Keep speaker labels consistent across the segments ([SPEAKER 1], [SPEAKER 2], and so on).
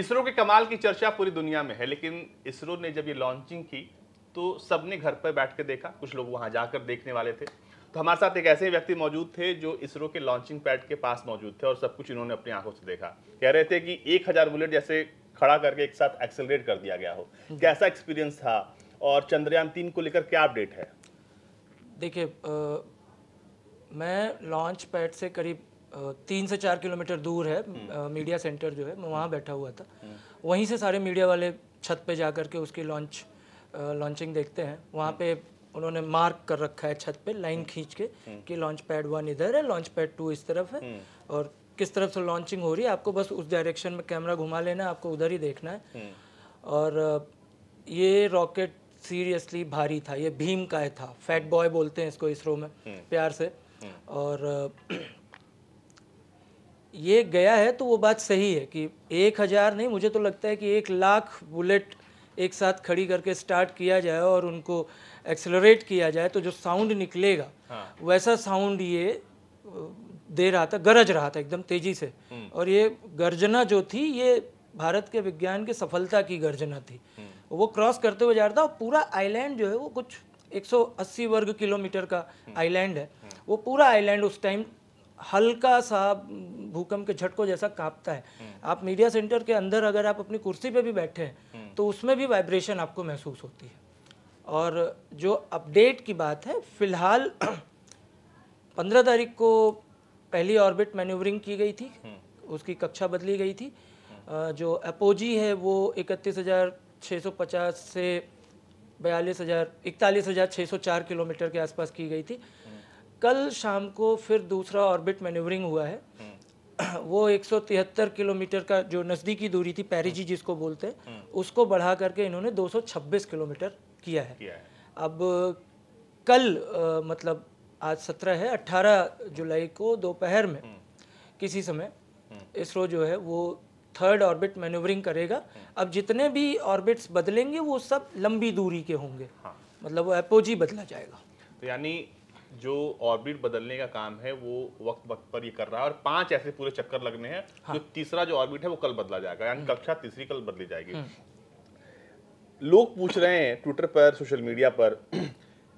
[SPEAKER 1] इसरो के कमाल की चर्चा पूरी दुनिया में है लेकिन इसरो ने जब ये लॉन्चिंग की तो सबने घर पर बैठ के देखा कुछ लोग वहाँ जाकर देखने वाले थे तो हमारे साथ एक ऐसे व्यक्ति मौजूद थे जो इसरो के लॉन्चिंग पैड के पास मौजूद थे और सब कुछ इन्होंने अपनी आंखों से देखा कह रहे थे कि एक हज़ार बुलेट जैसे खड़ा करके एक साथ एक्सेलरेट कर दिया गया हो हम्म। कैसा एक्सपीरियंस था और चंद्रयान तीन को लेकर क्या अपडेट है
[SPEAKER 2] देखिए मैं लॉन्च पैड से करीब तीन से चार किलोमीटर दूर है हम्म। मीडिया सेंटर जो है मैं वहाँ बैठा हुआ था हम्म। वहीं से सारे मीडिया वाले छत पे जा कर के उसकी लॉन्च लॉन्चिंग देखते हैं वहाँ हम्म। पे उन्होंने मार्क कर रखा है छत पे लाइन खींच के कि लॉन्च पैड वन इधर है लॉन्च पैड टू इस तरफ है और किस तरफ से लॉन्चिंग हो रही है आपको बस उस डायरेक्शन में कैमरा घुमा लेना है आपको उधर ही देखना है और ये रॉकेट सीरियसली भारी था ये भीम का है था फैट बॉय बोलते हैं इसको इसरो में प्यार से और ये गया है तो वो बात सही है कि एक हज़ार नहीं मुझे तो लगता है कि एक लाख बुलेट एक साथ खड़ी करके स्टार्ट किया जाए और उनको एक्सेलरेट किया जाए तो जो साउंड निकलेगा हाँ। वैसा साउंड ये दे रहा था गरज रहा था एकदम तेज़ी से हम्म। और ये गर्जना जो थी ये भारत के विज्ञान की सफलता की गर्जना थी हम्म। वो क्रॉस करते हुए जा रहा था और पूरा आइलैंड जो है वो कुछ 180 वर्ग किलोमीटर का आइलैंड हम्म। है वो पूरा आइलैंड उस टाइम हल्का सा भूकंप के झटकों जैसा कांपता है हम्म। आप मीडिया सेंटर के अंदर अगर आप अपनी कुर्सी पे भी बैठे हैं हम्म। तो उसमें भी वाइब्रेशन आपको महसूस होती है और जो अपडेट की बात है फिलहाल पंद्रह तारीख को पहली ऑर्बिट मैन्यूवरिंग की गई थी हम्म। उसकी कक्षा बदली गई थी जो अपोजी है वो इकतीस हज़ार छः सौ पचास से बयालीस हज़ार इकतालीस हज़ार छः सौ चार किलोमीटर के आसपास की गई थी कल शाम को फिर दूसरा ऑर्बिट मैन्यूवरिंग हुआ है वो 173 किलोमीटर का जो नज़दीकी दूरी थी पैरिजी हम्म। जिसको बोलते हैं हम्म। उसको बढ़ा करके इन्होंने 226 किलोमीटर किया है, किया है। अब कल आ, मतलब आज 17 है 18 जुलाई को दोपहर में हम्म। किसी समय इसरो जो है वो थर्ड ऑर्बिट मैन्यूवरिंग करेगा अब जितने भी ऑर्बिट्स बदलेंगे वो सब लंबी दूरी के होंगे हाँ। मतलब वो एपोजी बदला जाएगा
[SPEAKER 1] तो यानी जो ऑर्बिट बदलने का काम है वो वक्त वक्त पर ये कर रहा है और पांच ऐसे पूरे चक्कर लगने हैं हाँ। जो तीसरा जो ऑर्बिट है वो कल बदला जाएगा यानी हम्म। कक्षा तीसरी कल बदली जाएगी हम्म। लोग पूछ रहे हैं ट्विटर पर सोशल मीडिया पर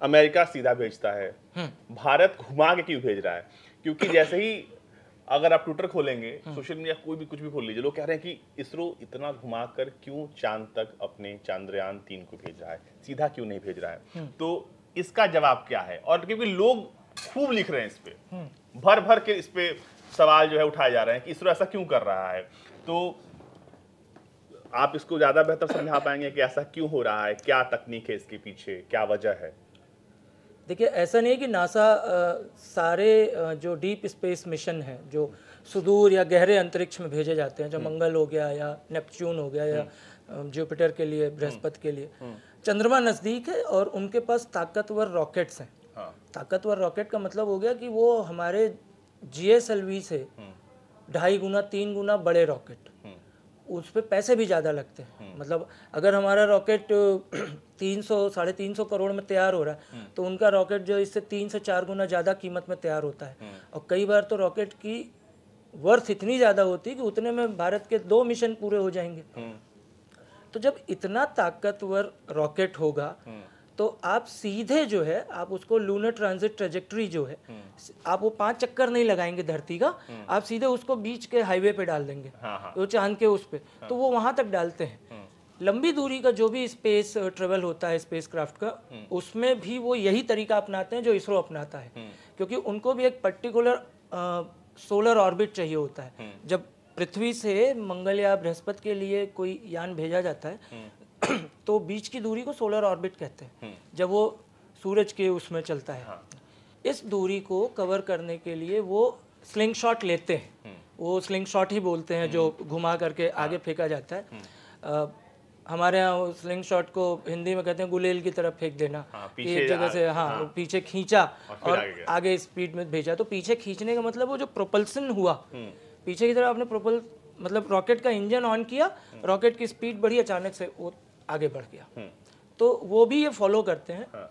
[SPEAKER 1] अमेरिका सीधा भेजता है हम्म। भारत घुमा के क्यों भेज रहा है क्योंकि जैसे ही अगर आप ट्विटर खोलेंगे सोशल मीडिया कोई भी कुछ भी खोल लीजिए लोग कह रहे हैं कि इसरो इतना घुमाकर क्यों चांद तक अपने चांद्रयान तीन को भेज रहा है सीधा क्यों नहीं भेज रहा है तो इसका जवाब क्या है और क्योंकि लोग खूब लिख रहे हैं इस पर भर भर के इस पर सवाल जो है उठाए जा रहे हैं कि इसरो ऐसा क्यों कर रहा है तो आप इसको ज़्यादा बेहतर समझा पाएंगे कि ऐसा क्यों हो रहा है क्या तकनीक है इसके पीछे क्या वजह है
[SPEAKER 2] देखिए ऐसा नहीं है कि नासा आ, सारे जो डीप स्पेस मिशन हैं जो सुदूर या गहरे अंतरिक्ष में भेजे जाते हैं जो हम्म। मंगल हो गया या नेपच्यून हो गया या हम्म। जुपिटर के लिए बृहस्पति के लिए हम्म। चंद्रमा नज़दीक है और उनके पास ताकतवर रॉकेट्स हैं हाँ। ताकतवर रॉकेट का मतलब हो गया कि वो हमारे जी से
[SPEAKER 3] हम्म।
[SPEAKER 2] ढाई गुना तीन गुना बड़े रॉकेट हम्म। उस पर पैसे भी ज़्यादा लगते हैं हम्म। मतलब अगर हमारा रॉकेट तीन सौ साढ़े तीन सौ करोड़ में तैयार हो रहा है तो उनका रॉकेट जो इससे तीन से चार गुना ज़्यादा कीमत में तैयार होता है और कई बार तो रॉकेट की वर्थ इतनी ज़्यादा होती है कि उतने में भारत के दो मिशन पूरे हो जाएंगे तो जब इतना ताकतवर रॉकेट होगा हम्म। तो आप सीधे जो है आप उसको लूनर ट्रांजिट ट्रेजेक्ट्री जो है हम्म। आप वो पांच चक्कर नहीं लगाएंगे धरती का हम्म। आप सीधे उसको बीच के हाईवे पे डाल देंगे हाँ, हाँ। वो चांद के उस पर हाँ। तो वो वहां तक डालते हैं लंबी दूरी का जो भी स्पेस ट्रेवल होता है स्पेस क्राफ्ट का उसमें भी वो यही तरीका अपनाते हैं जो इसरो अपनाता है क्योंकि उनको भी एक पर्टिकुलर सोलर ऑर्बिट चाहिए होता है जब पृथ्वी से मंगल या बृहस्पति के लिए कोई यान भेजा जाता है हम्म। तो बीच की दूरी को सोलर ऑर्बिट कहते हैं हम्म। जब वो सूरज के उसमें चलता है हाँ। इस दूरी को कवर करने के लिए वो स्लिंग शॉट लेते हैं हम्म। वो स्लिंग शॉट ही बोलते हैं जो घुमा करके हाँ। आगे फेंका जाता है आ, हमारे यहाँ स्लिंग शॉट को हिंदी में कहते हैं गुलेल की तरफ फेंक देना हाँ, एक जगह से हाँ, हाँ पीछे खींचा और, और आगे, आगे स्पीड में भेजा तो पीछे खींचने का मतलब वो जो प्रोपल्सन हुआ पीछे की तरफ आपने प्रोपल मतलब रॉकेट का इंजन ऑन किया रॉकेट हम्म। की स्पीड बढ़ी अचानक से वो आगे बढ़ गया हम्म। तो वो भी ये फॉलो करते हैं हाँ।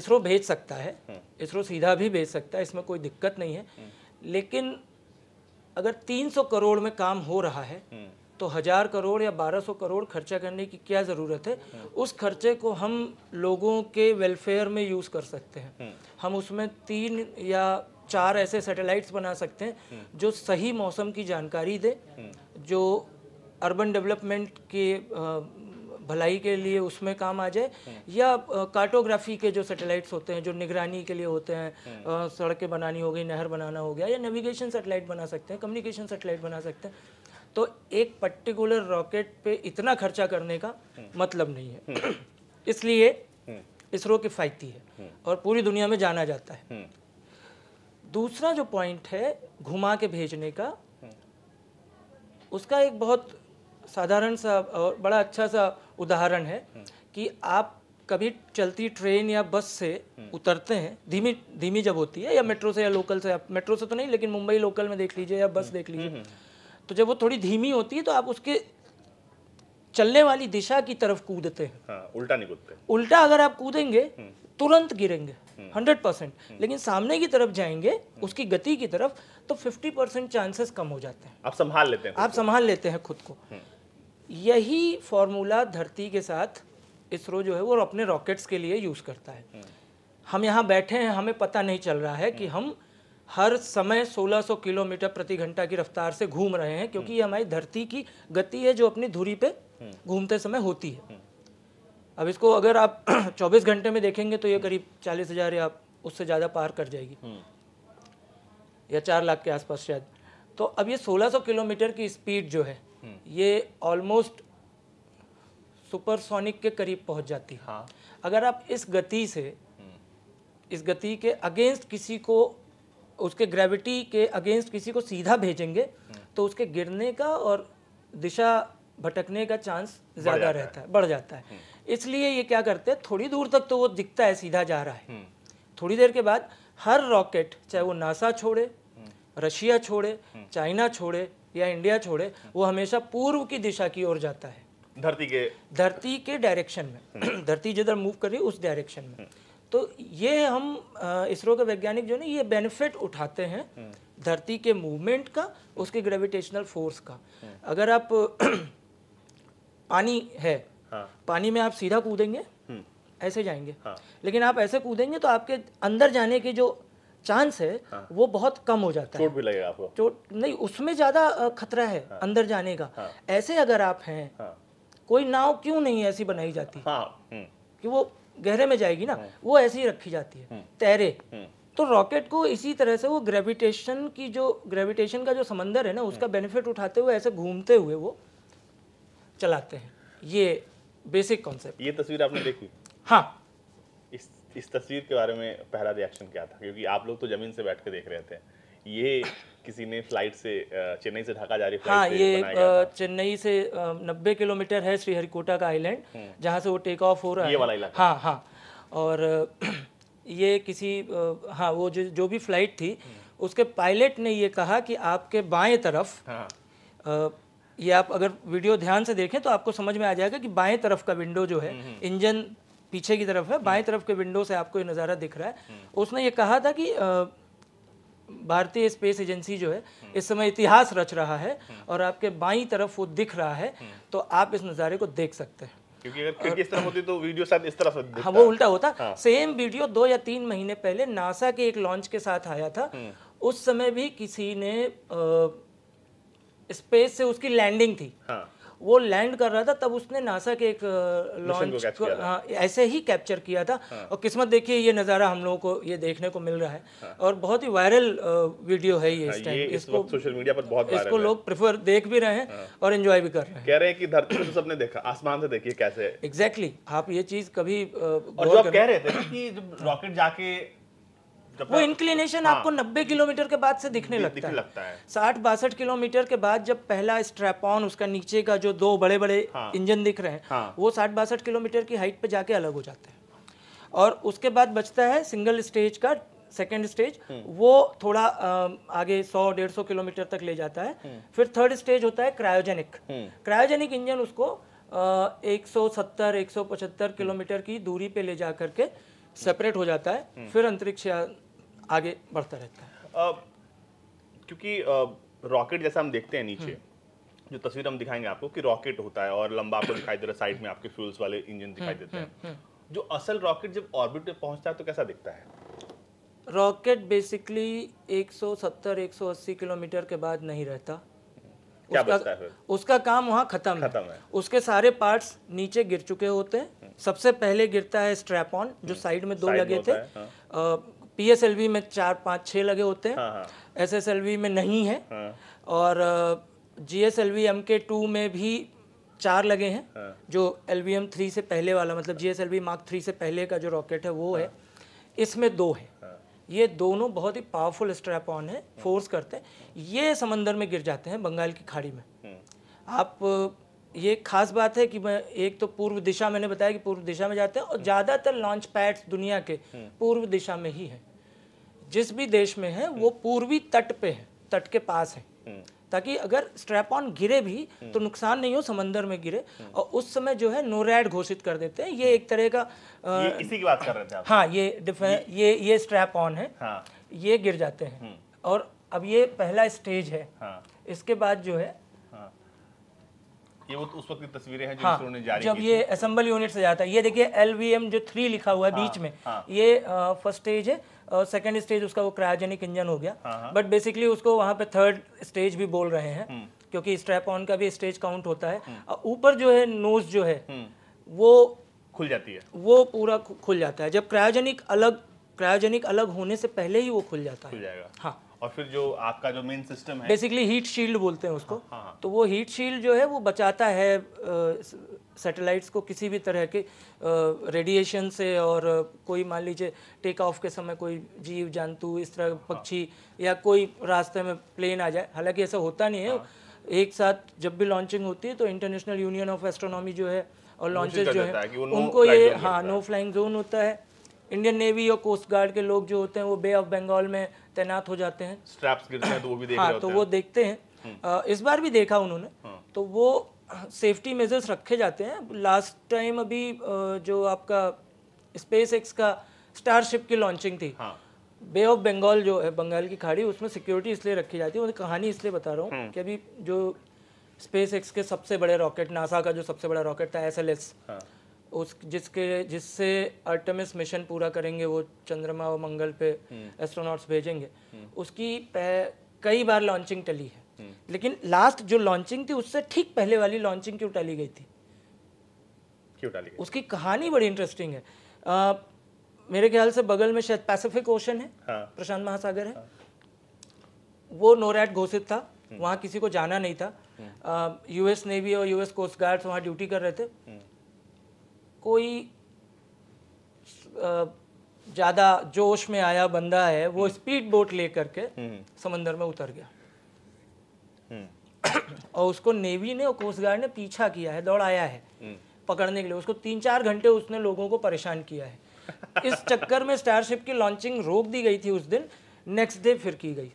[SPEAKER 2] इसरो भेज सकता है हम्म। इसरो सीधा भी भेज सकता है इसमें कोई दिक्कत नहीं है लेकिन अगर 300 करोड़ में काम हो रहा है तो हजार करोड़ या 1200 करोड़ खर्चा करने की क्या ज़रूरत है उस खर्चे को हम लोगों के वेलफेयर में यूज़ कर सकते हैं हम उसमें तीन या चार ऐसे सैटेलाइट्स बना सकते हैं हम्म। जो सही मौसम की जानकारी दे हम्म। जो अर्बन डेवलपमेंट के भलाई के लिए उसमें काम आ जाए हम्म। या कार्टोग्राफी के जो सैटेलाइट्स होते हैं जो निगरानी के लिए होते हैं सड़कें बनानी हो गई नहर बनाना हो गया या नेविगेशन सैटेलाइट बना सकते हैं कम्युनिकेशन सैटेलाइट बना सकते हैं तो एक पर्टिकुलर रॉकेट पे इतना खर्चा करने का मतलब नहीं है इसलिए इसरो किफ़ायती है और पूरी दुनिया में जाना जाता है दूसरा जो पॉइंट है घुमा के भेजने का हम्म। उसका एक बहुत साधारण सा और बड़ा अच्छा सा उदाहरण है हम्म। कि आप कभी चलती ट्रेन या बस से हम्म। उतरते हैं धीमी धीमी जब होती है या मेट्रो से या लोकल से आप मेट्रो से तो नहीं लेकिन मुंबई लोकल में देख लीजिए या बस देख लीजिए तो जब वो थोड़ी धीमी होती है तो आप उसके चलने वाली दिशा की तरफ कूदते हैं हाँ, उल्टा नहीं कूदते उल्टा अगर आप कूदेंगे तुरंत गिरेंगे हम्म। हंड्रेड परसेंट हम्म। लेकिन सामने की तरफ जाएंगे हम्म। उसकी गति की तरफ तो फिफ्टी परसेंट चांसेस कम हो जाते हैं आप संभाल लेते हैं आप संभाल लेते हैं खुद को यही फॉर्मूला धरती के साथ इसरो जो है वो अपने रॉकेट्स के लिए यूज़ करता है हम यहाँ बैठे हैं हमें पता नहीं चल रहा है कि हम हर समय 1600 किलोमीटर प्रति घंटा की रफ्तार से घूम रहे हैं क्योंकि ये हमारी धरती की गति है जो अपनी धुरी पे घूमते समय होती है अब इसको अगर आप 24 घंटे में देखेंगे तो ये करीब चालीस हज़ार या उससे ज़्यादा पार कर जाएगी हम्म। या चार लाख के आसपास शायद तो अब ये 1600 किलोमीटर की स्पीड जो है हम्म। ये ऑलमोस्ट सुपरसोनिक के करीब पहुंच जाती है हाँ। अगर आप इस गति से हम्म। इस गति के अगेंस्ट किसी को उसके ग्रेविटी के अगेंस्ट किसी को सीधा भेजेंगे तो उसके गिरने का और दिशा भटकने का चांस ज़्यादा रहता है बढ़ जाता है इसलिए ये क्या करते हैं थोड़ी दूर तक तो वो दिखता है सीधा जा रहा है हम्म। थोड़ी देर के बाद हर रॉकेट चाहे वो नासा छोड़े हम्म। रशिया छोड़े हम्म। चाइना छोड़े या इंडिया छोड़े वो हमेशा पूर्व की दिशा की ओर जाता है धरती के धरती के डायरेक्शन में धरती जिधर मूव कर रही है उस डायरेक्शन में तो ये हम इसरो के वैज्ञानिक जो ना ये बेनिफिट उठाते हैं धरती के मूवमेंट का उसके ग्रेविटेशनल फोर्स का अगर आप पानी है हाँ। पानी में आप सीधा कूदेंगे हम्म। ऐसे जाएंगे हाँ। लेकिन आप ऐसे कूदेंगे तो आपके अंदर जाने के जो चांस है हाँ। वो बहुत कम हो जाता है चोट भी लगेगा आपको चोट नहीं उसमें ज़्यादा खतरा है हाँ। अंदर जाने का हाँ। ऐसे अगर आप हैं हाँ। कोई नाव क्यों नहीं ऐसी बनाई जाती हाँ। हम्म। कि वो गहरे में जाएगी ना हाँ। वो ऐसी ही रखी जाती है हम्म। तैरे तो रॉकेट को इसी तरह से वो ग्रेविटेशन की जो ग्रेविटेशन का जो समंदर है ना उसका बेनिफिट उठाते हुए ऐसे घूमते हुए वो चलाते हैं ये बेसिक कॉन्सेप्ट ये तस्वीर आपने देखी हाँ
[SPEAKER 1] इस इस तस्वीर के बारे में पहला रिएक्शन क्या था क्योंकि आप लोग तो जमीन से बैठ के देख रहे थे ये किसी ने फ्लाइट से चेन्नई से ढाका जा रही हाँ से ये
[SPEAKER 2] चेन्नई से नब्बे किलोमीटर है श्रीहरिकोटा का आइलैंड हम्म। जहाँ से वो टेक ऑफ हो रहा ये है वाला इलाका हाँ हाँ और ये किसी हाँ वो जो जो भी फ्लाइट थी हम्म। उसके पायलट ने ये कहा कि आपके बाएं तरफ हाँ। ये आप अगर वीडियो ध्यान से देखें तो आपको समझ में आ जाएगा कि बाएं तरफ का विंडो जो है हम्म, हम्म। इंजन पीछे की तरफ है बाएं हम्म। तरफ के विंडो से आपको ये नज़ारा दिख रहा है उसने ये कहा था कि भारतीय स्पेस एजेंसी जो है इस समय इतिहास रच रहा है और आपके बाई तरफ वो दिख रहा है तो आप इस नज़ारे को देख सकते हैं
[SPEAKER 1] क्योंकि अगर इस तरफ होती तो वीडियो इस हाँ वो
[SPEAKER 2] उल्टा होता हाँ। सेम वीडियो दो या तीन महीने पहले नासा के एक लॉन्च के साथ आया था उस समय भी किसी ने आ, स्पेस से उसकी लैंडिंग थी हाँ। वो लैंड कर रहा था तब उसने नासा के एक लॉन्च uh, हाँ, ऐसे ही कैप्चर किया था हाँ। और किस्मत देखिए ये नज़ारा हम लोगों को ये देखने को मिल रहा है हाँ। और बहुत ही वायरल वीडियो uh, है ये हाँ, इस टाइम इसको सोशल मीडिया पर बहुत इसको लोग प्रेफर देख भी रहे हैं हाँ। और एंजॉय भी कर रहे
[SPEAKER 1] हैं कह रहे हैं कि धरती से तो सबने देखा आसमान से देखिए कैसे
[SPEAKER 2] एग्जैक्टली आप ये चीज़ कभी uh, कह रहे थे कि
[SPEAKER 1] जब रॉकेट जाके
[SPEAKER 2] वो इंक्लिनेशन हाँ, आपको 90 किलोमीटर के बाद से दिखने लगता, लगता है साठ बासठ किलोमीटर के बाद जब पहला स्ट्रैप ऑन उसका नीचे का जो दो बड़े बड़े हाँ, इंजन दिख रहे हैं हाँ, वो साठ बासठ किलोमीटर की हाइट पे जाके अलग हो जाते हैं और उसके बाद बचता है सिंगल स्टेज का सेकेंड स्टेज हम्म। वो थोड़ा आगे 100 सौ किलोमीटर तक ले जाता है हम्म। फिर थर्ड स्टेज होता है क्रायोजेनिक क्रायोजेनिक इंजन उसको एक सौ सत्तर एक सौ पचहत्तर किलोमीटर की दूरी पे ले जा करके सेपरेट हो जाता है हम्म। फिर अंतरिक्ष आगे बढ़ता रहता है आ,
[SPEAKER 1] क्योंकि रॉकेट जैसा हम देखते हैं नीचे हम्म। जो तस्वीर हम दिखाएंगे आपको कि रॉकेट होता है और लंबा आपको दिखाई दे रहा है साइड में आपके फ्यूल्स वाले इंजन हम्म, दिखाई देते हैं हम्म, जो असल रॉकेट जब ऑर्बिट पे पहुंचता है तो कैसा दिखता है
[SPEAKER 2] रॉकेट बेसिकली 170 180 किलोमीटर के बाद नहीं रहता क्या उसका, बचता है फिर? उसका काम वहाँ खत्म है।, है उसके सारे पार्ट्स नीचे गिर चुके होते हैं सबसे पहले गिरता है स्ट्रैप ऑन जो साइड में दो लगे थे पीएसएलवी में चार पाँच छः लगे होते हैं एस एस एल वी में नहीं है हाँ। और G S L V M K two में भी चार लगे हैं हाँ। जो एल वी एम थ्री से पहले वाला मतलब G S L V mark three से पहले का जो रॉकेट है वो हाँ। है इसमें दो है ये दोनों बहुत ही पावरफुल स्ट्रैप ऑन है फोर्स करते हैं ये समंदर में गिर जाते हैं बंगाल की खाड़ी में आप ये खास बात है कि मैं एक तो पूर्व दिशा मैंने बताया कि पूर्व दिशा में जाते हैं और ज़्यादातर लॉन्च पैड्स दुनिया के पूर्व दिशा में ही हैं जिस भी देश में है वो हम्म। पूर्वी तट पे है तट के पास है हम्म। ताकि अगर स्ट्रैप ऑन गिरे भी हम्म। तो नुकसान नहीं हो समंदर में गिरे और उस समय जो है नोरेड घोषित कर देते हैं ये एक तरह का आ, ये इसी की बात
[SPEAKER 3] कर रहे थे आप। हाँ
[SPEAKER 2] ये ये ये, ये स्ट्रैप ऑन है हाँ। ये गिर जाते हैं और अब ये पहला स्टेज है हाँ। इसके बाद जो है
[SPEAKER 3] हाँ।
[SPEAKER 1] ये वो तो उस वक्त की तस्वीरें हैं जो हाँ, जारी जब ये
[SPEAKER 2] असेंबल यूनिट से जाता है ये देखिए एल जो थ्री लिखा हुआ है हाँ, बीच में हाँ। ये फर्स्ट स्टेज है सेकेंड स्टेज उसका वो क्रायोजेनिक इंजन हो गया बट हाँ, बेसिकली हाँ। उसको वहाँ पे थर्ड स्टेज भी बोल रहे हैं हम्म। क्योंकि स्ट्रैप ऑन का भी स्टेज काउंट होता है हम्म। ऊपर जो है नोज जो है हम्म। वो खुल जाती है वो पूरा खुल जाता है जब क्रायोजेनिक अलग क्रायोजेनिक अलग होने से पहले ही वो खुल जाता है हाँ और
[SPEAKER 1] फिर जो आपका जो मेन सिस्टम है बेसिकली
[SPEAKER 2] हीट शील्ड बोलते हैं उसको हाँ, हाँ, तो वो हीट शील्ड जो है वो बचाता है सैटेलाइट्स को किसी भी तरह के रेडिएशन से और कोई मान लीजिए टेक ऑफ के समय कोई जीव जंतु इस तरह पक्षी या कोई रास्ते में प्लेन आ जाए हालांकि ऐसा होता नहीं है हाँ। एक साथ जब भी लॉन्चिंग होती है तो इंटरनेशनल यूनियन ऑफ एस्ट्रोनॉमी जो है और लॉन्चेस जो है उनको ये हाँ नो फ्लाइंग जोन होता है इंडियन नेवी और कोस्ट गार्ड के लोग जो होते हैं वो बे ऑफ बंगाल में तैनात हो जाते हैं
[SPEAKER 1] स्ट्रैप्स गिरते हैं तो वो भी देख हाँ, तो वो देखते
[SPEAKER 2] हैं हम्म। इस बार भी देखा उन्होंने हाँ। तो वो सेफ्टी मेजर्स रखे जाते हैं लास्ट टाइम अभी जो आपका स्पेस एक्स का स्टारशिप की लॉन्चिंग थी बे ऑफ बंगाल जो है बंगाल की खाड़ी उसमें सिक्योरिटी इसलिए रखी जाती है उन्हें कहानी इसलिए बता रहा हूँ हम्म। कि अभी जो स्पेस एक्स के सबसे बड़े रॉकेट नासा का जो सबसे बड़ा रॉकेट था एस एल एस उस जिसके जिससे अर्टमिस मिशन पूरा करेंगे वो चंद्रमा और मंगल पे एस्ट्रोनॉट्स हम्म। भेजेंगे हम्म। उसकी कई बार लॉन्चिंग टली है हम्म। लेकिन लास्ट जो लॉन्चिंग थी उससे ठीक पहले वाली लॉन्चिंग क्यों टाली गई थी क्यों टाली गई उसकी कहानी बड़ी इंटरेस्टिंग है आ, मेरे ख्याल से बगल में शायद पैसिफिक ओशन है हाँ। प्रशांत महासागर है हाँ। वो नोरैट घोषित था हम्म। वहाँ किसी को जाना नहीं
[SPEAKER 3] था
[SPEAKER 2] यूएस हम्म। नेवी और यूएस कोस्ट गार्ड वहाँ ड्यूटी कर रहे थे कोई ज़्यादा जोश में आया बंदा है वो स्पीड बोट ले करके समंदर में उतर गया
[SPEAKER 3] हम्म।
[SPEAKER 2] और उसको नेवी ने और कोस्ट गार्ड ने पीछा किया है दौड़ाया है हम्म। पकड़ने के लिए उसको तीन चार घंटे उसने लोगों को परेशान किया है इस चक्कर में स्टारशिप की लॉन्चिंग रोक दी गई थी उस दिन नेक्स्ट डे फिर की गई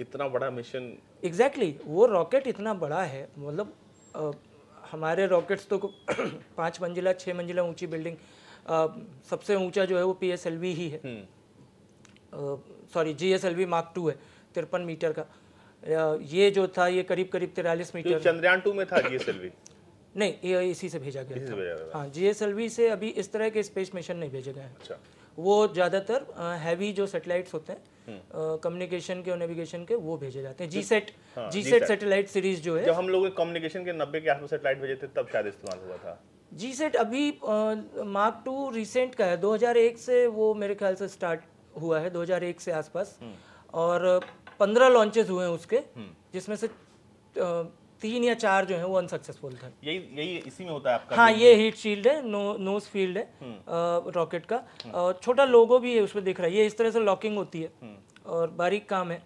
[SPEAKER 2] इतना बड़ा मिशन एग्जैक्टली exactly, वो रॉकेट इतना बड़ा है मतलब हमारे रॉकेट्स तो पाँच मंजिला छः मंजिला ऊंची बिल्डिंग आ, सबसे ऊंचा जो है वो पी ही है sorry G S mark two है तिरपन मीटर का ये जो था ये करीब करीब तिरालीस मीटर चंद्रयान
[SPEAKER 1] टू में था जीएसएलवी
[SPEAKER 2] नहीं ये इसी से भेजा गया था हाँ जीएसएलवी से अभी इस तरह के स्पेस मिशन नहीं भेजे गए हैं अच्छा। वो ज़्यादातर हैवी जो सेटेलाइट्स होते हैं हम्म। कम्युनिकेशन के और नेविगेशन के वो भेजे जाते हैं GSAT GSAT satellite series जो है जब हम
[SPEAKER 1] लोग कम्युनिकेशन के नब्बे के आसपास सेटेलाइट भेजे थे तब शायद इस्तेमाल हुआ था
[SPEAKER 2] जी सेट अभी मार्क टू रिसेंट का है 2001 से वो मेरे ख्याल से स्टार्ट हुआ है 2001 से आसपास हम्म। और पंद्रह लॉन्चेस हुए हैं उसके हम्म। जिसमें से तीन या चार जो है वो अनसक्सेसफुल था
[SPEAKER 1] यही यही इसी में होता है आपका हाँ ये
[SPEAKER 2] हीट शील्ड है नो नोज फील्ड है रॉकेट हम्म। का हम्म। और छोटा लोगो भी है उसमें दिख रहा है ये इस तरह से लॉकिंग होती है और बारीक काम है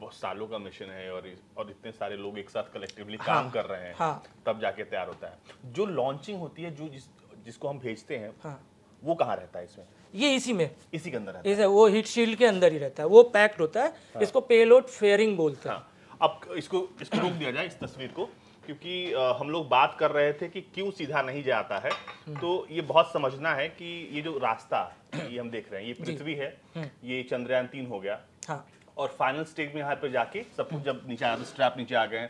[SPEAKER 1] बहुत सालों का मिशन है और और इतने सारे लोग एक साथ कलेक्टिवली हाँ, काम कर रहे हैं हाँ, तब जाके तैयार होता है जो लॉन्चिंग होती है जो जिस जिसको हम भेजते हैं हाँ,
[SPEAKER 2] वो कहाँ रहता है इसमें ये इसी में इसी के अंदर इसे वो हीट शील्ड के अंदर ही रहता है वो पैक्ड होता है हाँ। इसको पेलोड फेयरिंग बोलते हैं हाँ। अब इसको इसको रोक दिया जाए इस तस्वीर को क्योंकि
[SPEAKER 1] हम लोग बात कर रहे थे कि क्यों सीधा नहीं जाता है हम्म। तो ये बहुत समझना है कि ये जो रास्ता ये हम देख रहे हैं ये पृथ्वी है हम्म। ये चंद्रयान तीन हो गया हाँ। और फाइनल स्टेज में यहाँ पे जाके सब कुछ हम्म। जब नीचे स्ट्रैप नीचे आ गए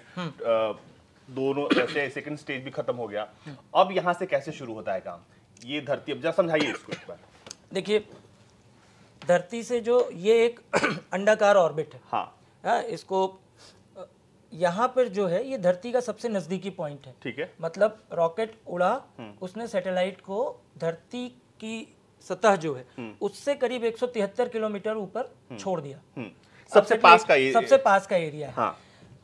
[SPEAKER 1] दोनों ऐसे सेकंड स्टेज भी खत्म हो गया अब यहाँ से कैसे शुरू होता है काम ये धरती अब जरा समझाइए
[SPEAKER 2] इसको एक बार देखिए धरती से जो ये एक अंडाकार ऑर्बिट है हाँ आ, हाँ, इसको यहाँ पर जो है ये धरती का सबसे नजदीकी पॉइंट है ठीक है मतलब रॉकेट उड़ा हम्म। उसने सैटेलाइट को धरती की सतह जो है हम्म। उससे करीब 173 किलोमीटर ऊपर हम्म। छोड़ दिया सबसे पास का एरिया सबसे पास का एरिया है हाँ।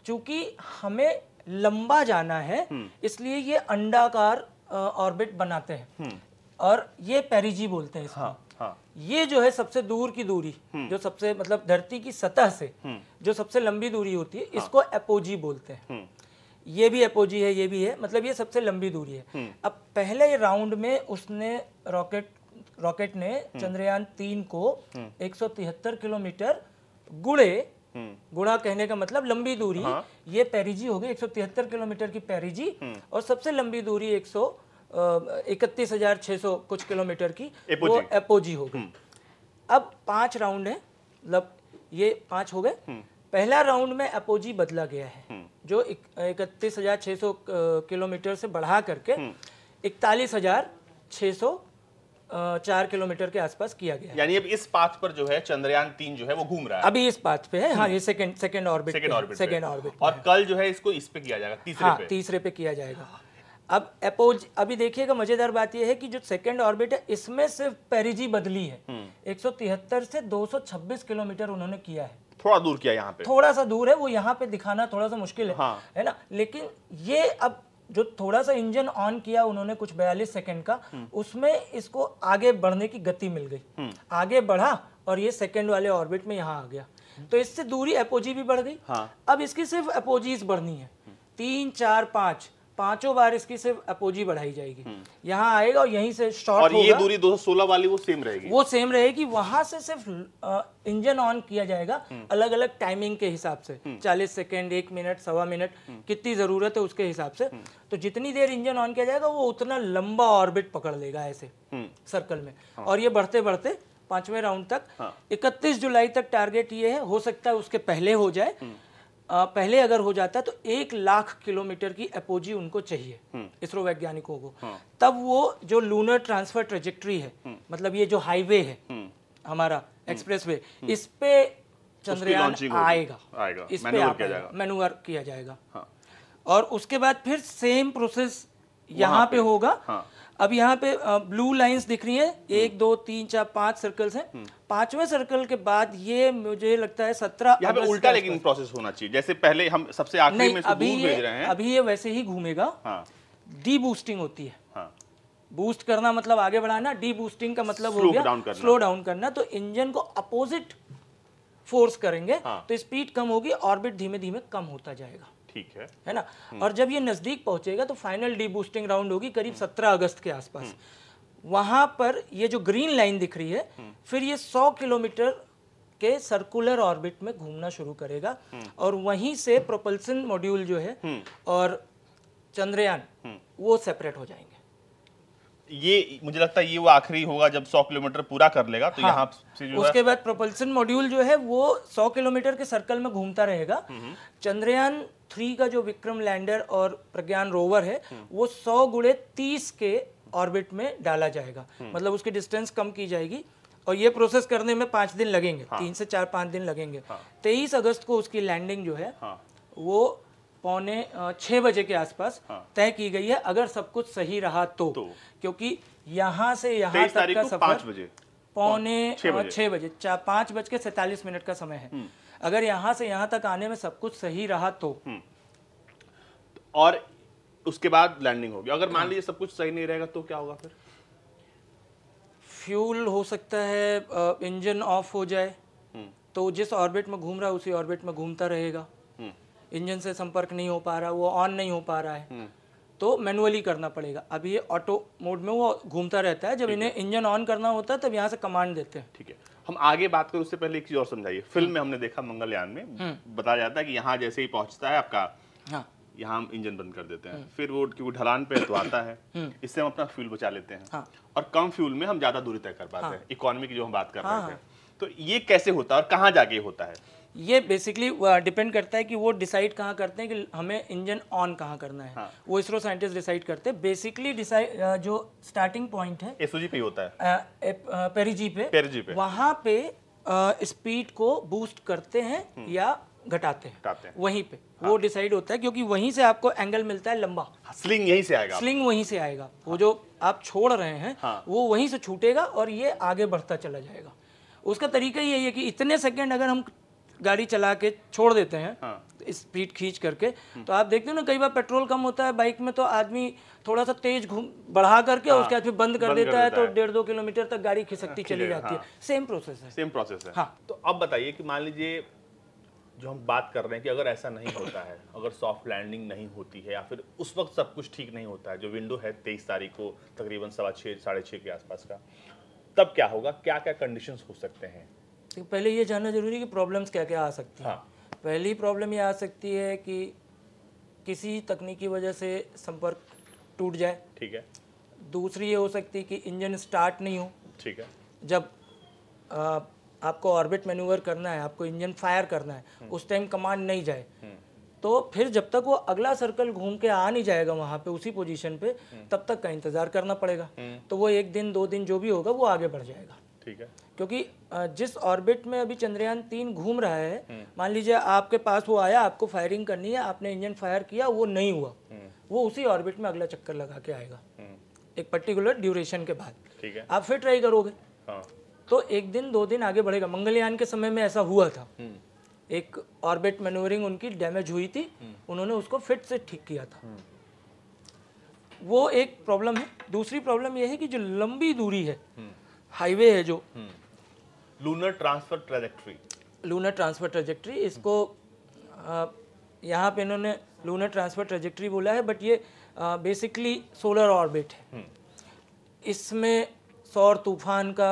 [SPEAKER 2] चूंकि हमें लंबा जाना है इसलिए ये अंडाकार ऑर्बिट बनाते हैं और ये पेरिजी बोलते हैं इसको हाँ, हाँ. ये जो है सबसे दूर की दूरी हम्म। जो सबसे मतलब धरती की सतह से हम्म। जो सबसे लंबी दूरी होती है हाँ. इसको एपोजी बोलते हैं हम्म। ये भी एपोजी है ये भी है मतलब ये सबसे लंबी दूरी है अब पहले राउंड में उसने रॉकेट रॉकेट ने चंद्रयान तीन को एक किलोमीटर गुड़े गुणा कहने का मतलब लंबी दूरी हाँ। ये पेरिजी होगी तिहत्तर किलोमीटर की पेरिजी और सबसे लंबी दूरी सौ इकतीस हजार छः सौ कुछ किलोमीटर की एपोजी। वो एपोजी हो गई हम्म। अब पांच राउंड है मतलब ये पांच हो गए हम्म। पहला राउंड में एपोजी बदला गया है हम्म। जो इकतीस हजार छह सौ किलोमीटर से बढ़ा करके इकतालीस हजार छह सौ चार किलोमीटर के आसपास किया गया यानी अब इस पाथ पर जो है चंद्रयान तीन जो है वो घूम रहा है अभी इस पाथ पे है हाँ ये second second orbit second orbit second orbit और कल जो है इसको इस पे किया जाएगा तीसरे हाँ, पे तीसरे पे किया जाएगा अब अपोज अभी देखिएगा मजेदार बात यह है कि जो सेकेंड ऑर्बिट है इसमें सिर्फ पेरिजी बदली है 173 हम्म। से 226 किलोमीटर उन्होंने किया है
[SPEAKER 1] थोड़ा दूर किया यहाँ पे थोड़ा सा
[SPEAKER 2] दूर है वो यहाँ पे दिखाना थोड़ा सा मुश्किल है हाँ। है ना लेकिन ये अब जो थोड़ा सा इंजन ऑन किया उन्होंने कुछ बयालीस सेकेंड का हम्म। उसमें इसको आगे बढ़ने की गति मिल गई हम्म। आगे बढ़ा और ये सेकेंड वाले ऑर्बिट में यहाँ आ गया तो इससे दूरी अपोजी भी बढ़ गई हाँ। अब इसकी सिर्फ अपोजीज बढ़नी है तीन चार पांच पांचों बार इसकी सिर्फ अपोजी बढ़ाई जाएगी हम्म। यहाँ आएगा और यहीं से शॉर्ट और ये दूरी
[SPEAKER 1] 216 वाली वो सेम रहेगी वो
[SPEAKER 2] सेम रहेगी वहां से सिर्फ इंजन ऑन किया जाएगा अलग अलग टाइमिंग के हिसाब से 40 हम्म। सेकेंड एक मिनट सवा मिनट हम्म। कितनी जरूरत है उसके हिसाब से तो जितनी देर इंजन ऑन किया जाएगा वो उतना लंबा ऑर्बिट पकड़ लेगा ऐसे सर्कल में हाँ। और ये बढ़ते बढ़ते पांचवें राउंड तक हाँ। इकतीस जुलाई तक टारगेट ये है हो सकता है उसके पहले हो जाए पहले अगर हो जाता तो एक लाख किलोमीटर की अपोजी उनको चाहिए हम्म। इसरो वैज्ञानिकों को हम्म। तब वो जो लूनर ट्रांसफर ट्रेजेक्ट्री है हम्म। मतलब ये जो हाईवे है हमारा वे इस पे चंद्रयान आएगा आएगा इस पे मैनुअर किया जाएगा हाँ। और उसके बाद फिर सेम प्रोसेस यहाँ पे, पे होगा हाँ। अब यहाँ पे ब्लू लाइंस दिख रही हैं एक दो तीन चार पांच सर्कल्स हैं हम्म। पांचवें सर्कल के बाद ये मुझे लगता है सत्रह पे उल्टा लेकिन
[SPEAKER 1] प्रोसेस होना चाहिए जैसे पहले हम सबसे आखिर में अभी भेज रहे हैं
[SPEAKER 2] अभी ये वैसे ही घूमेगा डी हाँ। बूस्टिंग होती है बूस्ट हाँ। करना मतलब आगे बढ़ाना डी बूस्टिंग का मतलब हो गया स्लो डाउन करना तो इंजन को अपोजिट फोर्स करेंगे हाँ। तो स्पीड कम होगी ऑर्बिट धीमे धीमे कम होता जाएगा ठीक है है ना हम्म। और जब ये नज़दीक पहुंचेगा तो फाइनल डी बूस्टिंग राउंड होगी करीब हम्म। सत्रह अगस्त के आसपास हम्म। वहां पर ये जो ग्रीन लाइन दिख रही है फिर ये सौ किलोमीटर के सर्कुलर ऑर्बिट में घूमना शुरू करेगा और वहीं से प्रोपल्सन मॉड्यूल जो है और चंद्रयान वो सेपरेट हो जाएंगे ये मुझे लगता है ये वो आखिरी होगा
[SPEAKER 1] जब 100 किलोमीटर पूरा कर लेगा तो हाँ, यहाँ से जो उसके
[SPEAKER 2] बाद प्रोपल्सन मॉड्यूल जो है वो 100 किलोमीटर के सर्कल में घूमता रहेगा चंद्रयान थ्री का जो विक्रम लैंडर और प्रज्ञान रोवर है हम्म। वो सौ गुड़े तीस के ऑर्बिट में डाला जाएगा हम्म। मतलब उसकी डिस्टेंस कम की जाएगी और ये प्रोसेस करने में पांच दिन लगेंगे हाँ। तीन से चार पांच दिन लगेंगे हाँ। तेईस अगस्त को उसकी लैंडिंग जो है हाँ। वो पौने छः बजे के आसपास हाँ। तय की गई है अगर सब कुछ सही रहा तो, तो। क्योंकि यहाँ से यहाँ तक का सफर पौने छः बजे पाँच बज के सैतालीस मिनट का समय है हम्म। अगर यहाँ से यहाँ तक आने में सब कुछ सही रहा तो हम्म। और उसके बाद लैंडिंग होगी अगर मान लीजिए सब कुछ सही नहीं रहेगा तो क्या होगा फिर फ्यूल हो सकता है इंजन ऑफ हो जाए हम्म। तो जिस ऑर्बिट में घूम रहा है उसी ऑर्बिट में घूमता रहेगा इंजन हम्म। से संपर्क नहीं हो पा रहा वो ऑन नहीं हो पा रहा है तो मैनुअली करना पड़ेगा अभी ये ऑटो मोड में वो घूमता रहता है जब इन्हें इंजन ऑन करना होता है तब यहाँ से कमांड देते हैं ठीक है
[SPEAKER 1] हम आगे बात करें उससे पहले एक चीज और समझाइए फिल्म हम्म। में हमने देखा मंगलयान में हम्म। बताया जाता है कि यहाँ जैसे ही पहुंचता है आपका हाँ। यहाँ हम इंजन बंद कर देते हैं हम्म। फिर वो क्योंकि ढलान पे तो आता है इससे हम अपना फ्यूल बचा लेते हैं हाँ। और कम फ्यूल में हम ज्यादा दूरी तय कर पाते हाँ। हैं इकोनॉमी की जो हम बात कर रहे हैं तो ये कैसे होता है और कहाँ जाके होता है ये
[SPEAKER 2] बेसिकली डिपेंड uh, करता है कि वो डिसाइड कहाँ करते हैं कि हमें इंजन ऑन कहाँ करना है हाँ। वो इसरो साइंटिस्ट डिसाइड करते हैं बेसिकली डिसाइड uh, जो स्टार्टिंग पॉइंट है एसओजी पे होता है पेरिजी uh, पे पेरिजी पे वहाँ पे स्पीड को बूस्ट करते हैं हम्म। या घटाते हैं है। वहीं पे हाँ। वो डिसाइड होता है क्योंकि वहीं से आपको एंगल मिलता है लंबा स्लिंग हाँ, यहीं से आएगा स्लिंग वहीं से आएगा हाँ। वो जो आप छोड़ रहे हैं हाँ। वो वहीं से छूटेगा और ये आगे बढ़ता चला जाएगा उसका तरीका ये है कि इतने सेकंड अगर हम गाड़ी चला के छोड़ देते हैं हाँ। स्पीड खींच करके हम्म। तो आप देखते हो ना कई बार पेट्रोल कम होता है बाइक में तो आदमी थोड़ा सा तेज घूम बढ़ा करके हाँ, उसके बाद फिर बंद कर बंद देता, कर है तो डेढ़ दो किलोमीटर तक गाड़ी खिसकती हाँ, चली जाती है सेम हाँ। प्रोसेस है
[SPEAKER 1] सेम प्रोसेस है हाँ तो अब बताइए कि मान लीजिए जो हम बात कर रहे हैं कि अगर ऐसा नहीं होता है अगर सॉफ्ट लैंडिंग नहीं होती है या फिर उस वक्त सब कुछ ठीक नहीं होता है जो विंडो है तेईस तारीख को तकरीबन सवा छः साढ़े छः के आसपास का तब क्या होगा क्या क्या कंडीशंस हो सकते हैं
[SPEAKER 2] से पहले ये जानना जरूरी है कि प्रॉब्लम्स क्या क्या आ सकती हैं हाँ। पहली प्रॉब्लम ये आ सकती है कि किसी तकनीकी वजह से संपर्क टूट जाए ठीक है दूसरी ये हो सकती है कि इंजन स्टार्ट नहीं हो ठीक है जब आ, आपको ऑर्बिट मैन्यूवर करना है आपको इंजन फायर करना है हम्म। उस टाइम कमांड नहीं जाए हम्म। तो फिर जब तक वो अगला सर्कल घूम के आ नहीं जाएगा वहाँ पे उसी पोजीशन पे हम्म। तब तक का इंतज़ार करना पड़ेगा तो वो एक दिन दो दिन जो भी होगा वो आगे बढ़ जाएगा ठीक है क्योंकि जिस ऑर्बिट में अभी चंद्रयान तीन घूम रहा है हम्म। मान लीजिए आपके पास वो आया आपको फायरिंग करनी है आपने इंजन फायर किया वो नहीं हुआ हम्म। वो उसी ऑर्बिट में अगला चक्कर लगा के आएगा हम्म। एक पर्टिकुलर ड्यूरेशन के बाद ठीक है आप फिर ट्राई करोगे हाँ। तो एक दिन दो दिन आगे बढ़ेगा मंगलयान के समय में ऐसा हुआ था एक ऑर्बिट मेनोवरिंग उनकी डैमेज हुई थी उन्होंने उसको फिट से ठीक किया था वो एक प्रॉब्लम है दूसरी प्रॉब्लम यह है कि जो लंबी दूरी है हाईवे है जो lunar transfer trajectory lunar transfer trajectory इसको यहाँ पे इन्होंने लूनर ट्रांसफर ट्रेजेक्ट्री बोला है बट ये बेसिकली सोलर ऑर्बिट है हम्म। इसमें सौर तूफान का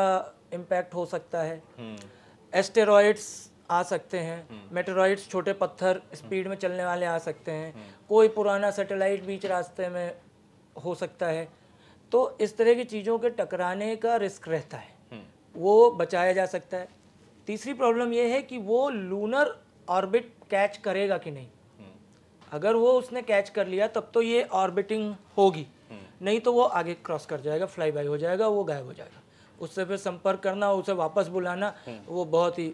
[SPEAKER 2] इम्पैक्ट हो सकता है एस्टेरॉइड्स हम्म। आ सकते हैं मेटेरॉइड्स हम्म। छोटे पत्थर स्पीड में चलने वाले आ सकते हैं कोई पुराना सैटेलाइट बीच रास्ते में हो सकता है तो इस तरह की चीज़ों के टकराने का रिस्क रहता है हम्म। वो बचाया जा सकता है तीसरी प्रॉब्लम यह है कि वो लूनर ऑर्बिट कैच करेगा कि नहीं हम्म। अगर वो उसने कैच कर लिया तब तो ये ऑर्बिटिंग होगी हम्म। नहीं तो वो आगे क्रॉस कर जाएगा फ्लाई बाई हो जाएगा वो गायब हो जाएगा उससे फिर संपर्क करना उसे वापस बुलाना वो बहुत ही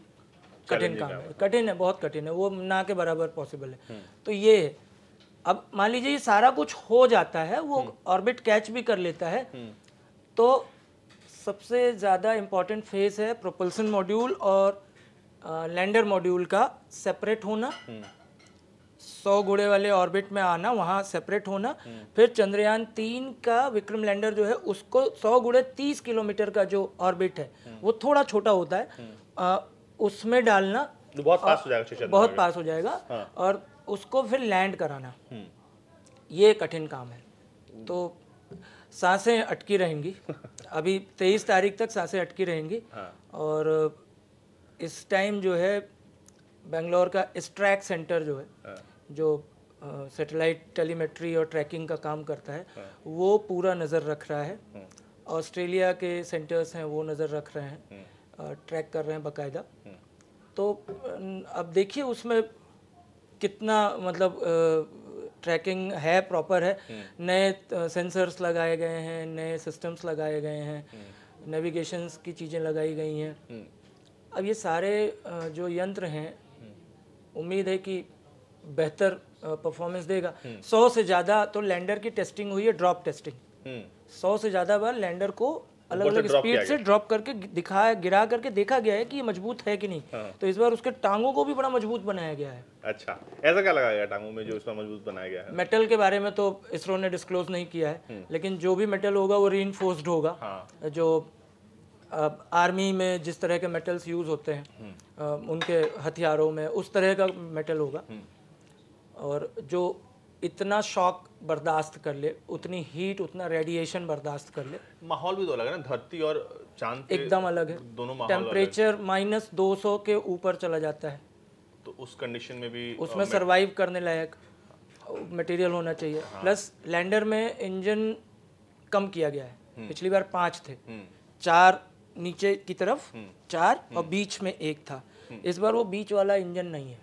[SPEAKER 2] कठिन काम है कठिन है बहुत कठिन है वो ना के बराबर पॉसिबल है तो ये अब मान लीजिए ये सारा कुछ हो जाता है वो ऑर्बिट हम्म। कैच भी कर लेता है हम्म। तो सबसे ज़्यादा इम्पॉर्टेंट फेज है प्रोपल्सन मॉड्यूल और लैंडर मॉड्यूल का सेपरेट होना हम्म। सौ घोड़े वाले ऑर्बिट में आना वहाँ सेपरेट होना फिर चंद्रयान तीन का विक्रम लैंडर जो है उसको सौ घोड़े तीस किलोमीटर का जो ऑर्बिट है वो थोड़ा छोटा होता है आ, उसमें डालना तो बहुत पास हो जाएगा बहुत पास हो जाएगा हाँ। और उसको फिर लैंड कराना हम्म। ये कठिन काम है तो सांसें अटकी रहेंगी अभी तेईस तारीख तक सांसें अटकी रहेंगी हाँ। और इस टाइम जो है बेंगलोर का स्ट्रैक सेंटर जो है हाँ। जो सेटेलाइट टेलीमेट्री और ट्रैकिंग का काम करता है हाँ। वो पूरा नज़र रख रहा है हाँ। ऑस्ट्रेलिया के सेंटर्स हैं वो नज़र रख रहे हैं हाँ। ट्रैक कर रहे हैं बाकायदा हाँ। तो अब देखिए उसमें कितना मतलब ट्रैकिंग है प्रॉपर है हम्म। नए सेंसर्स लगाए गए हैं नए सिस्टम्स लगाए गए हैं नेविगेशंस हम्म। की चीज़ें लगाई गई हैं हम्म। अब ये सारे जो यंत्र हैं उम्मीद है कि बेहतर परफॉर्मेंस देगा सौ से ज़्यादा तो लैंडर की टेस्टिंग हुई है ड्रॉप टेस्टिंग सौ से ज़्यादा बार लैंडर को अलग अलग स्पीड से ड्रॉप करके दिखाया गिरा करके देखा गया है कि ये मजबूत है कि नहीं हाँ। तो इस बार उसके टांगों को भी बड़ा मजबूत बनाया गया है
[SPEAKER 1] अच्छा ऐसा क्या लगाया टांगों में जो इसमें मजबूत बनाया गया है
[SPEAKER 2] मेटल के बारे में तो इसरो ने डिस्क्लोज नहीं किया है हम्म। लेकिन जो भी मेटल होगा वो री होगा हाँ। जो आर्मी में जिस तरह के मेटल्स यूज होते हैं हम्म। उनके हथियारों में उस तरह का मेटल होगा हम्म। और जो इतना शॉक बर्दाश्त कर ले उतनी हीट उतना रेडिएशन बर्दाश्त कर ले
[SPEAKER 1] माहौल भी तो अलग है ना धरती और चांद एकदम अलग है दोनों टेम्परेचर
[SPEAKER 2] माइनस दो सौ के ऊपर चला जाता है तो उस कंडीशन में भी उसमें सर्वाइव करने लायक मटेरियल होना चाहिए हाँ। प्लस लैंडर में इंजन कम किया गया है हम्म। पिछली बार पांच थे हम्म। चार नीचे की तरफ हम्म। चार और बीच में एक था इस बार वो बीच वाला इंजन नहीं है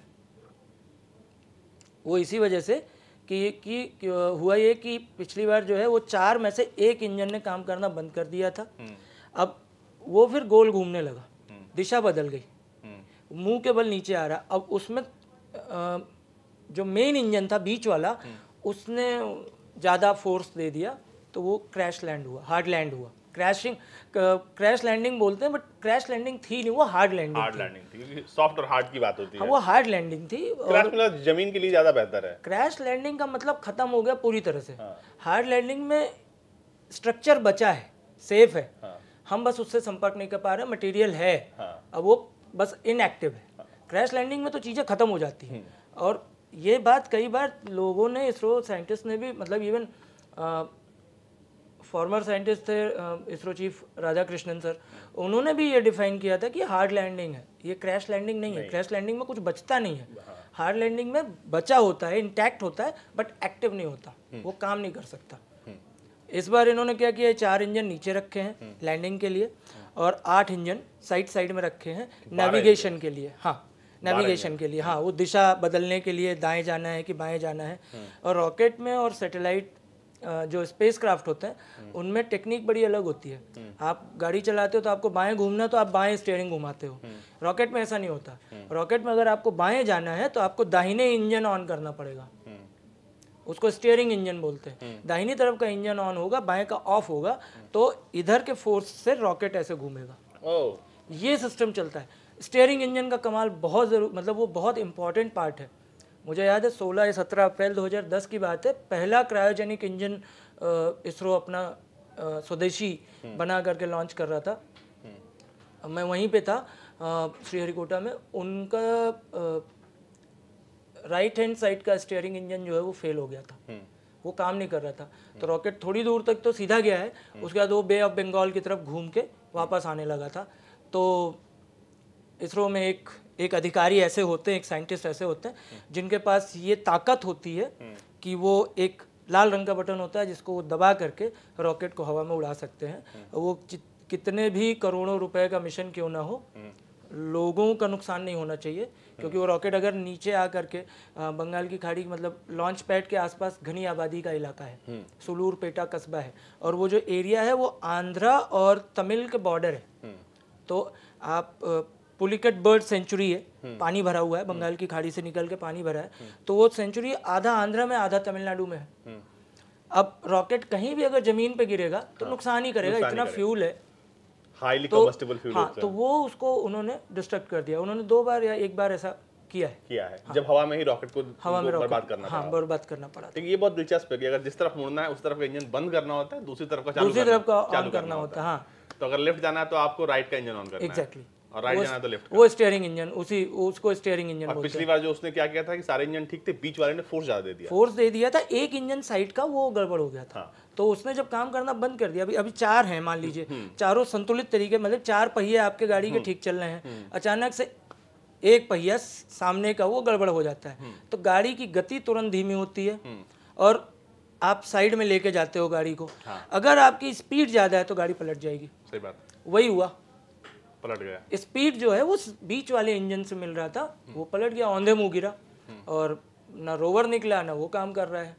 [SPEAKER 2] वो इसी वजह से कि कि हुआ ये कि पिछली बार जो है वो चार में से एक इंजन ने काम करना बंद कर दिया था हम्म। अब वो फिर गोल घूमने लगा हम्म। दिशा बदल गई हम्म। मुंह के बल नीचे आ रहा अब उसमें जो मेन इंजन था बीच वाला उसने ज़्यादा फोर्स दे दिया तो वो क्रैश लैंड हुआ हार्ड लैंड हुआ क्रैशिंग क्रैश लैंडिंग बोलते हैं बट क्रैश लैंडिंग थी नहीं वो हार्ड लैंडिंग हार्ड लैंडिंग
[SPEAKER 1] थी क्योंकि सॉफ्ट और हार्ड की बात होती हाँ, है वो
[SPEAKER 2] हार्ड लैंडिंग थी क्रैश मतलब
[SPEAKER 1] जमीन के लिए ज़्यादा बेहतर है
[SPEAKER 2] क्रैश लैंडिंग का मतलब ख़त्म हो गया पूरी तरह से हाँ। हार्ड लैंडिंग में स्ट्रक्चर बचा है सेफ है हाँ। हम बस उससे संपर्क नहीं कर पा रहे मटेरियल है अब वो बस इनएक्टिव है क्रैश लैंडिंग में तो चीज़ें ख़त्म हो जाती हैं हम्म। और ये बात कई बार लोगों ने इसरो साइंटिस्ट ने भी मतलब इवन फॉर्मर साइंटिस्ट थे ISRO chief Radhakrishnan sir उन्होंने भी ये डिफाइन किया था कि हार्ड लैंडिंग है ये क्रैश लैंडिंग नहीं, नहीं है क्रैश लैंडिंग में कुछ बचता नहीं है हार्ड लैंडिंग में बचा होता है इंटैक्ट होता है बट एक्टिव नहीं होता हम्म। वो काम नहीं कर सकता हम्म। इस बार इन्होंने क्या किया चार इंजन नीचे रखे हैं लैंडिंग हम्म। के लिए हाँ। और आठ इंजन साइड साइड में रखे हैं नेविगेशन के लिए हाँ नेविगेशन के लिए हाँ वो दिशा बदलने के लिए दाएं जाना है कि बाएं जाना है और रॉकेट में और सैटेलाइट जो स्पेस क्राफ्ट होते हैं हम्म। उनमें टेक्निक बड़ी अलग होती है हम्म। आप गाड़ी चलाते हो तो आपको बाएं घूमना तो आप बाएं स्टेयरिंग घुमाते हो रॉकेट हम्म। में ऐसा नहीं होता रॉकेट में अगर आपको बाएं जाना है तो आपको दाहिने इंजन ऑन करना पड़ेगा उसको स्टेयरिंग इंजन बोलते हैं दाहिनी तरफ का इंजन ऑन होगा बाएं का ऑफ होगा तो इधर के फोर्स से रॉकेट ऐसे घूमेगा ये सिस्टम चलता है स्टेयरिंग इंजन का कमाल बहुत जरूर मतलब वो बहुत इंपॉर्टेंट पार्ट है मुझे याद है 16 या 17 अप्रैल 2010 की बात है पहला क्रायोजेनिक इंजन इसरो अपना स्वदेशी हम्म। बना करके लॉन्च कर रहा था
[SPEAKER 3] हम्म।
[SPEAKER 2] मैं वहीं पे था श्रीहरिकोटा में उनका राइट हैंड साइड का स्टीयरिंग इंजन जो है वो फेल हो गया था हम्म। वो काम नहीं कर रहा था तो रॉकेट थोड़ी दूर तक तो सीधा गया है उसके बाद वो बे ऑफ बंगाल की तरफ घूम के वापस आने लगा था तो इसरो में एक एक अधिकारी ऐसे होते हैं एक साइंटिस्ट ऐसे होते हैं हम्म। जिनके पास ये ताकत होती है हम्म। कि वो एक लाल रंग का बटन होता है जिसको वो दबा करके रॉकेट को हवा में उड़ा सकते हैं हम्म। वो कितने भी करोड़ों रुपए का मिशन क्यों ना हो लोगों का नुकसान नहीं होना चाहिए क्योंकि वो रॉकेट अगर नीचे आ करके बंगाल की खाड़ी मतलब लॉन्च पैड के आसपास घनी आबादी का इलाका है सुलूर पेटा कस्बा है और वो जो एरिया है वो आंध्रा और तमिल के बॉर्डर है तो आप पुलिकट बर्ड सेंचुरी है
[SPEAKER 3] हम्म। पानी भरा हुआ है हम्म। बंगाल
[SPEAKER 2] की खाड़ी से निकल के पानी भरा है हम्म। तो वो सेंचुरी आधा आंध्र में आधा तमिलनाडु में है अब रॉकेट कहीं भी अगर जमीन पे गिरेगा तो हाँ, नुकसान ही करेगा नुकसान इतना फ्यूल है हाईली तो, फ्यूल हाँ, तो वो उसको उन्होंने डिस्ट्रक्ट कर दिया उन्होंने दो बार या एक बार ऐसा किया है
[SPEAKER 1] किया है हाँ, जब हवा में ही रॉकेट को हवा में बर्बाद करना हाँ,
[SPEAKER 2] बर्बाद करना पड़ा
[SPEAKER 1] ये बहुत दिलचस्प है कि अगर जिस तरफ मुड़ना है उस तरफ का इंजन बंद करना होता है दूसरी तरफ का दूसरी तरफ का ऑन करना होता है हाँ। तो अगर लेफ्ट जाना है तो आपको राइट का इंजन ऑन करना है एग्जैक्टली राइट
[SPEAKER 2] इंजन तो उसी उसको स्टेयरिंग इंजन पिछली
[SPEAKER 1] बार जो उसने क्या किया था कि सारे इंजन ठीक थे बीच वाले ने फोर्स ज्यादा दे दिया फोर्स
[SPEAKER 2] दे दिया था एक इंजन साइड का वो गड़बड़ हो गया था हाँ। तो उसने जब काम करना बंद कर दिया अभी अभी चार हैं मान लीजिए हम्म, हम्म। चारों संतुलित तरीके मतलब चार पहिए आपके गाड़ी के हम्म, ठीक चल रहे हैं अचानक से एक पहिया सामने का वो गड़बड़ हो जाता है तो गाड़ी की गति तुरंत धीमी होती है और आप साइड में लेके जाते हो गाड़ी को हाँ। अगर आपकी स्पीड ज़्यादा है तो गाड़ी पलट जाएगी सही बात वही हुआ पलट गया स्पीड जो है वो बीच वाले इंजन से मिल रहा था हम्म। वो पलट गया औंधे मुँह गिरा हम्म। और ना रोवर निकला ना वो काम कर रहा है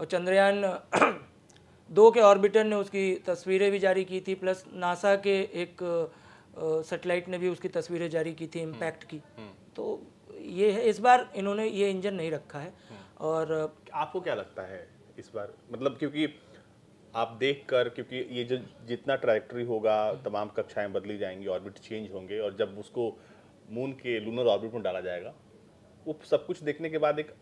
[SPEAKER 2] और चंद्रयान दो के ऑर्बिटर ने उसकी तस्वीरें भी जारी की थी प्लस नासा के एक सेटेलाइट ने भी उसकी तस्वीरें जारी की थी इम्पैक्ट की हम्म। तो ये है इस बार इन्होंने ये इंजन नहीं रखा है और आपको क्या लगता
[SPEAKER 1] है इस बार मतलब क्योंकि आप देख कर क्योंकि ये जो जितना ट्रैक्टरी होगा तमाम कक्षाएं बदली जाएंगी ऑर्बिट चेंज होंगे और जब उसको मून के लूनर ऑर्बिट में डाला जाएगा वो सब कुछ देखने के बाद एक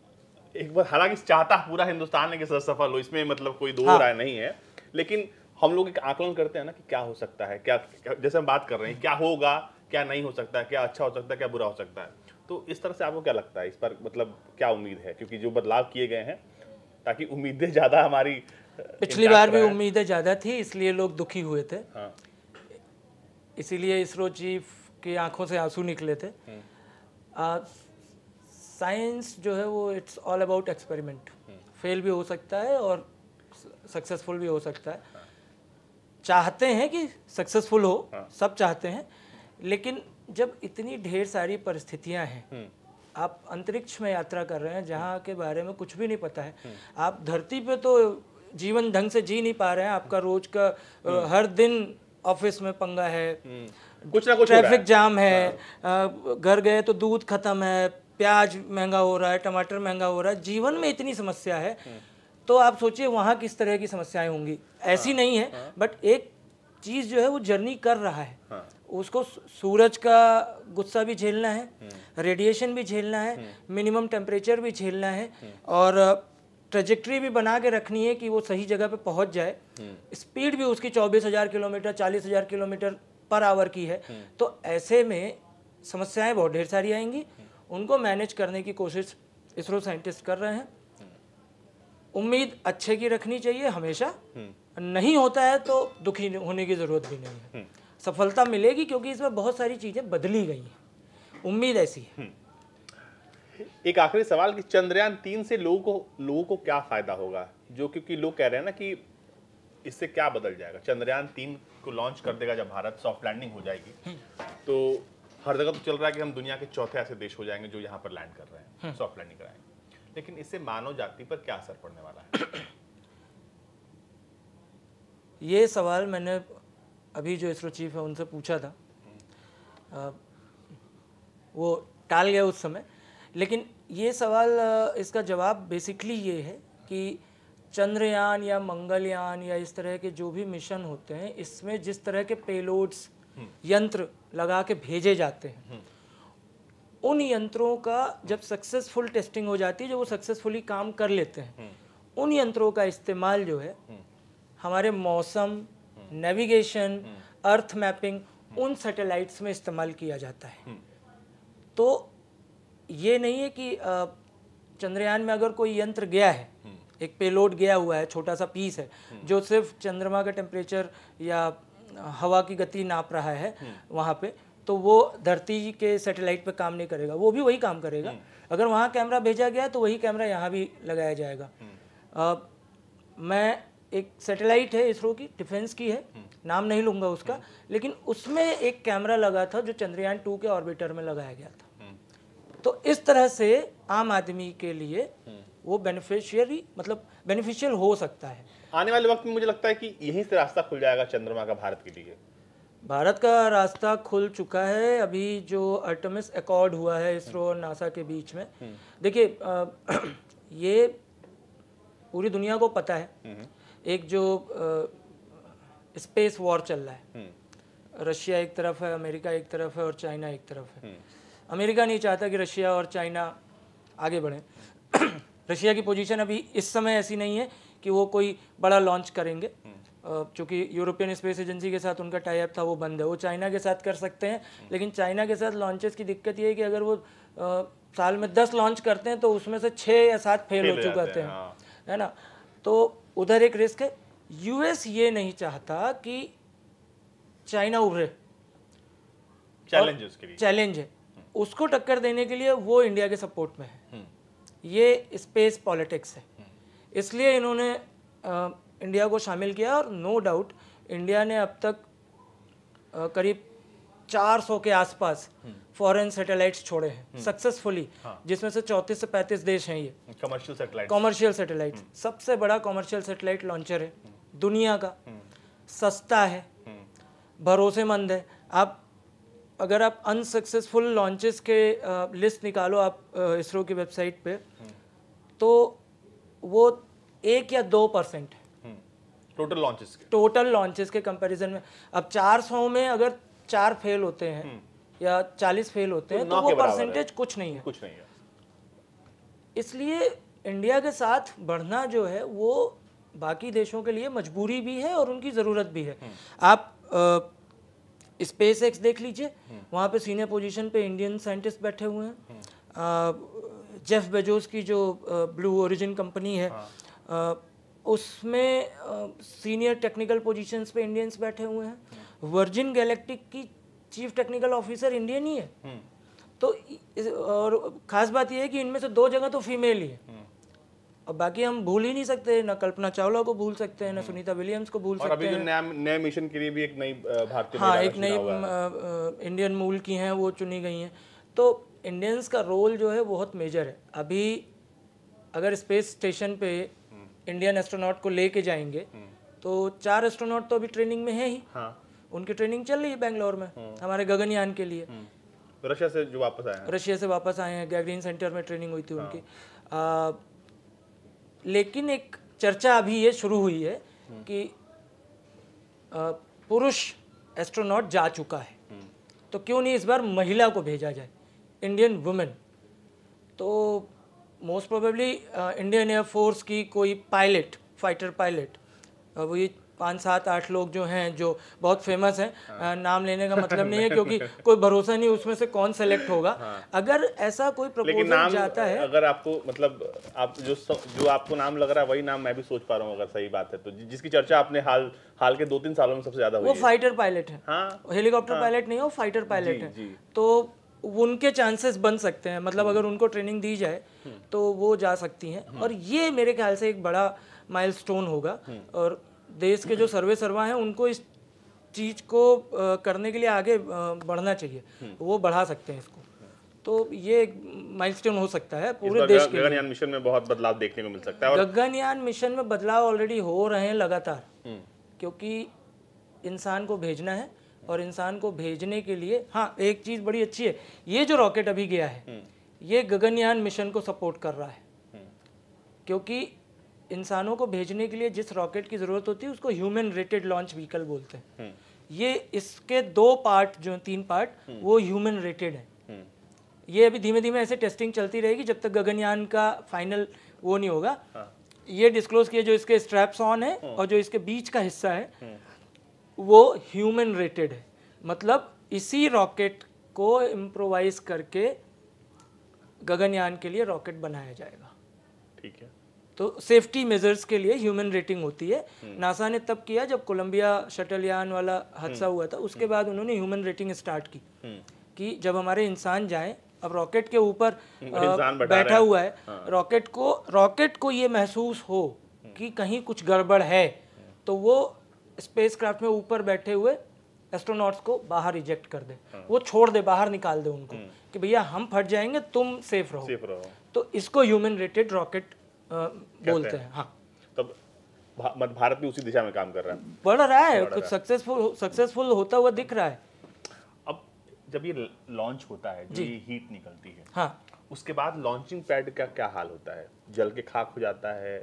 [SPEAKER 1] एक बार हालांकि चाहता पूरा हिंदुस्तान है कि सर सफल हो इसमें मतलब कोई दो हाँ। राय नहीं है लेकिन हम लोग एक आकलन करते हैं ना कि क्या हो सकता है क्या, क्या जैसे हम बात कर रहे हैं क्या होगा क्या नहीं हो सकता है क्या अच्छा हो सकता है क्या बुरा हो सकता है तो इस तरह से आपको क्या लगता है इस पर मतलब क्या उम्मीद है क्योंकि जो बदलाव किए गए हैं ताकि उम्मीदें ज़्यादा हमारी
[SPEAKER 3] पिछली बार भी
[SPEAKER 2] उम्मीदें ज़्यादा थी इसलिए लोग दुखी हुए थे हाँ। इसीलिए इसरो चीफ की आंखों से आंसू निकले थे हम्म। साइंस जो है वो it's all about experiment fail भी हो सकता है और सक्सेसफुल भी हो सकता है हाँ। चाहते हैं कि सक्सेसफुल हो हाँ। सब चाहते हैं लेकिन जब इतनी ढेर सारी परिस्थितियां हैं हम्म। आप अंतरिक्ष में यात्रा कर रहे हैं जहाँ के बारे में कुछ भी नहीं पता है हम्म। आप धरती पे तो जीवन ढंग से जी नहीं पा रहे हैं आपका रोज का हम्म। हर दिन ऑफिस में पंगा है हम्म। कुछ ना कुछ ट्रैफिक जाम है हाँ। घर गए तो दूध खत्म है प्याज महंगा हो रहा है टमाटर महंगा हो रहा है जीवन में इतनी समस्या है हम्म। तो आप सोचिए वहाँ किस तरह की समस्याएं होंगी ऐसी हाँ। नहीं है हाँ। बट एक चीज़ जो है वो जर्नी कर रहा है उसको सूरज का गुस्सा भी झेलना है रेडिएशन भी झेलना है मिनिमम टेम्परेचर भी झेलना है और ट्रेजेक्ट्री भी बना के रखनी है कि वो सही जगह पे पहुंच जाए स्पीड हम्म। भी उसकी 24,000 किलोमीटर 40,000 किलोमीटर पर आवर की है हम्म। तो ऐसे में समस्याएं बहुत ढेर सारी आएंगी हम्म। उनको मैनेज करने की कोशिश इसरो साइंटिस्ट कर रहे हैं उम्मीद अच्छे की रखनी चाहिए हमेशा नहीं होता है तो दुखी होने की ज़रूरत भी नहीं है सफलता मिलेगी क्योंकि इसमें बहुत सारी चीज़ें बदली गई हैं उम्मीद ऐसी है
[SPEAKER 1] एक आखिरी सवाल कि चंद्रयान तीन से लोगों को लोगों को क्या फायदा होगा जो क्योंकि लोग कह रहे हैं ना कि इससे क्या बदल जाएगा चंद्रयान तीन को लॉन्च कर देगा जब भारत सॉफ्ट लैंडिंग हो जाएगी हम्म। तो हर जगह तो चल रहा है कि हम दुनिया के चौथे ऐसे देश हो जाएंगे जो यहाँ पर लैंड कर रहे हैं सॉफ्ट हम्म। लैंडिंग कराएंगे लेकिन इससे मानव जाति पर क्या असर पड़ने वाला है
[SPEAKER 2] ये सवाल मैंने अभी जो इसरो चीफ है उनसे पूछा था आ, हम्म। वो टाल गए उस समय लेकिन ये सवाल इसका जवाब बेसिकली ये है कि चंद्रयान या मंगलयान या इस तरह के जो भी मिशन होते हैं इसमें जिस तरह के पेलोड्स हम्म। यंत्र लगा के भेजे जाते हैं हम्म। उन यंत्रों का जब सक्सेसफुल टेस्टिंग हो जाती है जो वो सक्सेसफुली काम कर लेते हैं हम्म। उन यंत्रों का इस्तेमाल जो है हमारे मौसम नेविगेशन अर्थ मैपिंग उन सैटेलाइट्स में इस्तेमाल किया जाता है तो ये नहीं है कि चंद्रयान में अगर कोई यंत्र गया है हम्म। एक पेलोड गया हुआ है छोटा सा पीस है हम्म। जो सिर्फ चंद्रमा का टेम्परेचर या हवा की गति नाप रहा है हम्म। वहाँ पे तो वो धरती के सैटेलाइट पे काम नहीं करेगा वो भी वही काम करेगा अगर वहाँ कैमरा भेजा गया तो वही कैमरा यहाँ भी लगाया जाएगा आ, मैं एक सैटेलाइट है इसरो की डिफेंस की है नाम नहीं लूँगा उसका लेकिन उसमें एक कैमरा लगा था जो चंद्रयान टू के ऑर्बिटर में लगाया गया था तो इस तरह से आम आदमी के लिए वो बेनिफिशियरी मतलब बेनिफिशियल हो सकता है
[SPEAKER 1] आने वाले वक्त में मुझे लगता है कि यहीं से रास्ता खुल जाएगा चंद्रमा का भारत के लिए
[SPEAKER 2] भारत का रास्ता खुल चुका है अभी जो अर्टमिस अकॉर्ड हुआ है इसरो और नासा के बीच में हम्म। देखिए ये पूरी दुनिया को पता है हम्म। एक जो आ, स्पेस वॉर चल रहा है हम्म। रशिया एक तरफ है अमेरिका एक तरफ है और चाइना एक तरफ है अमेरिका नहीं चाहता कि रशिया और चाइना आगे बढ़ें रशिया की पोजीशन अभी इस समय ऐसी नहीं है कि वो कोई बड़ा लॉन्च करेंगे चूँकि यूरोपियन स्पेस एजेंसी के साथ उनका टाइप था वो बंद है वो चाइना के साथ कर सकते हैं हम्म। लेकिन चाइना के साथ लॉन्चेस की दिक्कत ये है कि अगर वो आ, साल में दस लॉन्च करते हैं तो उसमें से छः या सात फेल हो चुकाते हैं हाँ। है ना तो उधर एक रिस्क है यूएस ये नहीं चाहता कि चाइना उभरे चैलेंज है उसको टक्कर देने के लिए वो इंडिया के सपोर्ट में है हम्म। ये स्पेस पॉलिटिक्स है हम्म। इसलिए इन्होंने आ, इंडिया को शामिल किया और नो डाउट इंडिया ने अब तक आ, करीब 400 के आसपास फॉरेन हम्म। सैटेलाइट्स छोड़े हैं सक्सेसफुली हाँ। जिसमें से 34 से पैंतीस देश हैं ये कमर्शियल सैटेलाइट कमर्शियल सैटेलाइट सबसे बड़ा कमर्शियल सैटेलाइट लॉन्चर है दुनिया का सस्ता है भरोसेमंद है आप अगर आप अनसक्सेसफुल लॉन्चेस के लिस्ट निकालो आप इसरो की वेबसाइट पे हम्म। तो वो एक या दो परसेंट है टोटल लॉन्चेस टोटल लॉन्चेस के कंपैरिजन में अब चार सौ में अगर चार फेल होते हैं हम्म। या चालीस फेल होते तो हैं तो, तो वो परसेंटेज कुछ नहीं है कुछ नहीं है इसलिए इंडिया के साथ बढ़ना जो है वो बाकी देशों के लिए मजबूरी भी है और उनकी ज़रूरत भी है हम्म। आप स्पेस एक्स देख लीजिए वहाँ पे सीनियर पोजीशन पे इंडियन साइंटिस्ट बैठे हुए हैं जेफ बेजोस की जो ब्लू ओरिजिन कंपनी है हाँ। उसमें सीनियर टेक्निकल पोजीशंस पे इंडियंस बैठे हुए हैं वर्जिन गैलेक्टिक की चीफ टेक्निकल ऑफिसर इंडियन ही है हम्म। तो और ख़ास बात यह है कि इनमें से दो जगह तो फीमेल ही है हम्म। और बाकी हम भूल ही नहीं सकते ना कल्पना चावला को भूल सकते हैं ना हम्म। सुनीता विलियम्स को भूल और सकते अभी
[SPEAKER 1] हैं नए मिशन के लिए भी एक नई भारतीय हाँ एक नई
[SPEAKER 2] इंडियन मूल की हैं वो चुनी गई हैं तो इंडियंस का रोल जो है बहुत मेजर है अभी अगर स्पेस स्टेशन पे हम्म। इंडियन एस्ट्रोनॉट को लेके जाएंगे हम्म। तो चार एस्ट्रोनॉट तो अभी ट्रेनिंग में है ही हाँ। उनकी ट्रेनिंग चल रही है बैंगलोर में हमारे गगनयान के लिए
[SPEAKER 1] रशिया से जो वापस आए हैं
[SPEAKER 2] रशिया से वापस आए हैं गैगरीन सेंटर में ट्रेनिंग हुई थी हाँ। उनकी लेकिन एक चर्चा अभी ये शुरू हुई है कि पुरुष एस्ट्रोनॉट जा चुका है हम्म। तो क्यों नहीं इस बार महिला को भेजा जाए इंडियन वुमेन तो most probably Indian air force की कोई पायलट फाइटर पायलट वो ये पाँच सात आठ लोग जो हैं जो बहुत फेमस हैं हाँ। नाम लेने का मतलब नहीं है क्योंकि कोई भरोसा नहीं उसमें से कौन सेलेक्ट होगा हाँ। अगर ऐसा कोई प्रपोजल जाता है
[SPEAKER 1] अगर आपको मतलब आप जो जो आपको नाम लग रहा है वही नाम मैं भी सोच पा रहा हूँ अगर सही बात है तो जिसकी चर्चा आपने हाल हाल के दो तीन सालों में सबसे ज्यादा वो फाइटर
[SPEAKER 2] पायलट है हाँ। हेलीकॉप्टर पायलट हाँ। नहीं है वो फाइटर पायलट है तो उनके चांसेस बन सकते हैं मतलब हम्म। अगर उनको ट्रेनिंग दी जाए हम्म। तो वो जा सकती हैं हम्म। और ये मेरे ख्याल से एक बड़ा माइलस्टोन होगा और देश के जो सर्वे सर्वा हैं उनको इस चीज़ को करने के लिए आगे बढ़ना चाहिए हम्म। वो बढ़ा सकते हैं इसको तो ये माइलस्टोन हो सकता है पूरे देश के गगनयान
[SPEAKER 1] मिशन में बहुत बदलाव देखने को मिल सकता है और...
[SPEAKER 2] गगनयान मिशन में बदलाव ऑलरेडी हो रहे हैं लगातार हम्म। क्योंकि इंसान को भेजना है और इंसान को भेजने के लिए हाँ एक चीज़ बड़ी अच्छी है ये जो रॉकेट अभी गया है हम्म। ये गगनयान मिशन को सपोर्ट कर रहा है क्योंकि इंसानों को भेजने के लिए जिस रॉकेट की ज़रूरत होती है उसको ह्यूमन रेटेड लॉन्च व्हीकल बोलते हैं हम्म। ये इसके दो पार्ट जो तीन पार्ट हम्म। वो ह्यूमन रेटेड है ये अभी धीमे धीमे ऐसे टेस्टिंग चलती रहेगी जब तक गगनयान का फाइनल वो नहीं होगा हाँ। ये डिस्क्लोज किया जो इसके स्ट्रैप्स ऑन है और जो इसके बीच का हिस्सा है
[SPEAKER 3] हम्म।
[SPEAKER 2] वो ह्यूमन रेटेड है मतलब इसी रॉकेट को इम्प्रोवाइज करके गगनयान के लिए रॉकेट बनाया जाएगा ठीक है तो सेफ्टी मेजर्स के लिए ह्यूमन रेटिंग होती है नासा हम्म। ने तब किया जब कोलंबिया शटलयान वाला हादसा हम्म। हुआ था उसके हम्म। बाद उन्होंने ह्यूमन रेटिंग स्टार्ट की कि जब हमारे इंसान जाएं अब रॉकेट के ऊपर बैठा हुआ है रॉकेट हाँ। को रॉकेट को ये महसूस हो कि कहीं कुछ गड़बड़ है तो वो स्पेस में ऊपर बैठे हुए एस्ट्रोनॉट्स को बाहर रिजेक्ट कर दे हाँ। वो छोड़ दे बाहर निकाल दे उनको कि भैया हम फट जाएंगे तुम सेफ रहो, सेफ रहो। तो इसको ह्यूमन रेटेड रॉकेट बोलते हैं हाँ तब
[SPEAKER 1] भारत भी उसी दिशा में काम कर रहा है
[SPEAKER 2] बढ़ रहा है कुछ सक्सेसफुल सक्सेसफुल होता हुआ दिख रहा है
[SPEAKER 1] अब जब ये लॉन्च होता है जो ये हीट निकलती है हाँ उसके बाद लॉन्चिंग पैड का क्या हाल होता है जल के खाक हो जाता है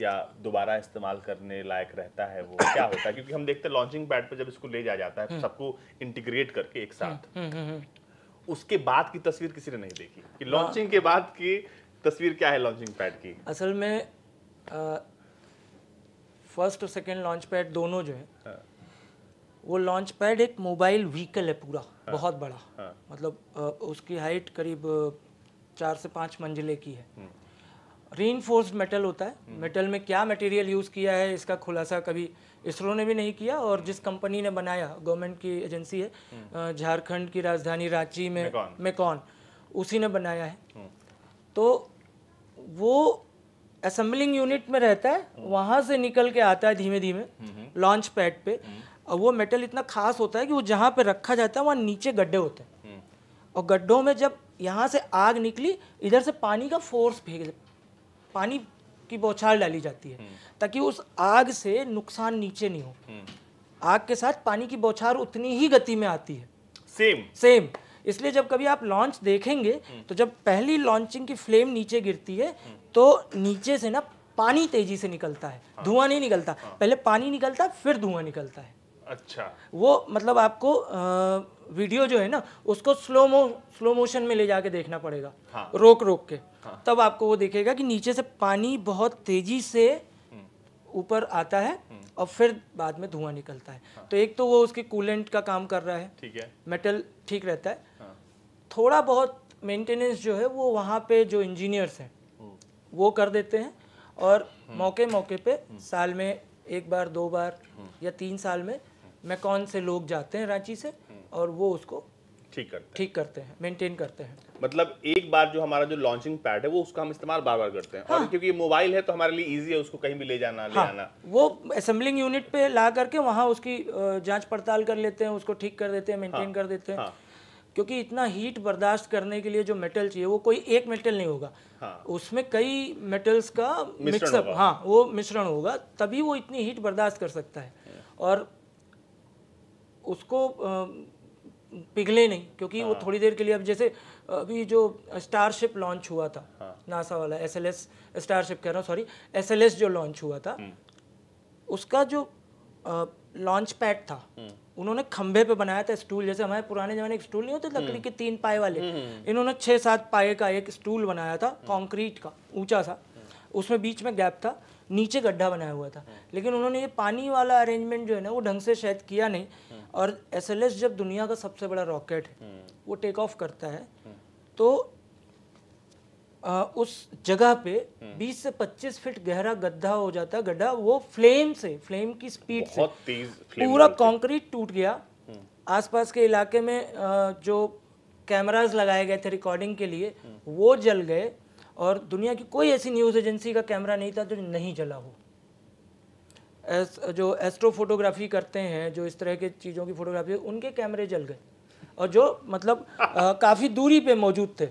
[SPEAKER 1] या दोबारा इस्तेमाल करने लायक रहता है वो क्या होता है क्योंकि हम देखते हैं लॉन्चिंग पैड पर जब इसको ले जाया जाता है तो हम्म। सबको इंटीग्रेट करके एक हम्म,
[SPEAKER 2] साथ हम्म,
[SPEAKER 1] उसके बाद की तस्वीर किसी ने नहीं देखी कि लॉन्चिंग हाँ। के बाद की तस्वीर क्या है लॉन्चिंग पैड की
[SPEAKER 2] असल में फर्स्ट और सेकेंड लॉन्च पैड दोनों जो है हाँ। वो लॉन्च पैड एक मोबाइल व्हीकल है पूरा हाँ। बहुत बड़ा हाँ। मतलब आ, उसकी हाइट करीब चार से पाँच मंजिले की है रीनफोर्स्ड हम्म। मेटल होता है मेटल हम्म। में क्या मटेरियल यूज़ किया है इसका खुलासा कभी इसरो ने भी नहीं किया और जिस कंपनी ने बनाया गवर्नमेंट की एजेंसी है हम्म। झारखंड की राजधानी रांची में मेकॉन उसी ने बनाया है तो वो असम्बलिंग यूनिट में रहता है हम्म। वहाँ से निकल के आता है धीमे धीमे लॉन्च हम्म। पैड पे और हम्म। वो मेटल इतना खास होता है कि वो जहाँ पे रखा जाता है वहाँ नीचे गड्ढे होते हैं और गड्ढों में जब यहाँ से आग निकली इधर से पानी का फोर्स फेंक पानी की बौछार डाली जाती है ताकि उस आग से नुकसान नीचे नहीं हो आग के साथ पानी की बौछार उतनी ही गति में आती है सेम सेम इसलिए जब कभी आप लॉन्च देखेंगे हम्म। तो जब पहली लॉन्चिंग की फ्लेम नीचे गिरती है हम्म। तो नीचे से ना पानी तेजी से निकलता है हाँ। धुआं नहीं निकलता हाँ। पहले पानी निकलता फिर धुआं निकलता है अच्छा वो मतलब आपको आ, वीडियो जो है ना उसको स्लो मो स्लो मोशन में ले जाके देखना पड़ेगा हाँ। रोक रोक के हाँ। तब आपको वो देखेगा कि नीचे से पानी बहुत तेजी से ऊपर आता है हम्म। और फिर बाद में धुआं निकलता है हाँ। तो एक तो वो उसके कूलेंट का काम कर रहा है ठीक है मेटल ठीक रहता है हाँ। थोड़ा बहुत मेंटेनेंस जो है वो वहाँ पे जो इंजीनियर्स हैं हम्म। वो कर देते हैं और हम्म। मौके मौके पे साल में एक बार दो बार या तीन साल में मैकॉन से लोग जाते हैं रांची से और वो उसको ठीक करते ठीक करते हैं मेंटेन करते हैं
[SPEAKER 1] मतलब एक बार जो हमारा जो लॉन्चिंग पैड है वो उसका हम इस्तेमाल बार बार करते हैं हाँ। और क्योंकि मोबाइल है तो हमारे लिए इजी है उसको कहीं भी ले जाना हाँ। ले आना
[SPEAKER 2] वो असेंबलिंग यूनिट पे ला करके वहाँ उसकी जांच पड़ताल कर लेते हैं उसको ठीक कर देते हैं मेंटेन हाँ। कर देते हैं हाँ। क्योंकि इतना हीट बर्दाश्त करने के लिए जो मेटल चाहिए वो कोई एक मेटल नहीं होगा हाँ। उसमें कई मेटल्स का मिक्सअप हाँ वो मिश्रण होगा तभी वो इतनी हीट बर्दाश्त कर सकता है हाँ। और उसको पिघले नहीं क्योंकि हाँ। वो थोड़ी देर के लिए अब जैसे अभी जो स्टारशिप लॉन्च हुआ था हाँ। नासा वाला एस एल एस स्टारशिप कह रहा हूँ सॉरी एस एल एस जो लॉन्च हुआ था हम्म। उसका जो लॉन्च पैड था हम्म। उन्होंने खंभे पे बनाया था स्टूल जैसे हमारे पुराने जमाने एक स्टूल नहीं होते हम्म। लकड़ी के तीन पाए वाले इन्होंने छः सात पाए का एक स्टूल बनाया था कॉन्क्रीट का ऊंचा सा उसमें बीच में गैप था नीचे गड्ढा बनाया हुआ था लेकिन उन्होंने ये पानी वाला अरेंजमेंट जो है ना वो ढंग से शायद किया नहीं और एस जब दुनिया का सबसे बड़ा रॉकेट है हम्म। वो टेक ऑफ करता है हम्म। तो आ, उस जगह पे 20 हम्म। से 25 फीट गहरा गड्ढा हो जाता है गड्ढा वो फ्लेम से फ्लेम की स्पीड से पूरा कंक्रीट टूट गया आसपास के इलाके में आ, जो कैमराज लगाए गए थे रिकॉर्डिंग के लिए वो जल गए और दुनिया की कोई ऐसी न्यूज़ एजेंसी का कैमरा नहीं था जो नहीं जला हो एस, जो एस्ट्रो फोटोग्राफी करते हैं जो इस तरह के चीज़ों की फोटोग्राफी उनके कैमरे जल गए और जो मतलब काफ़ी दूरी पे मौजूद थे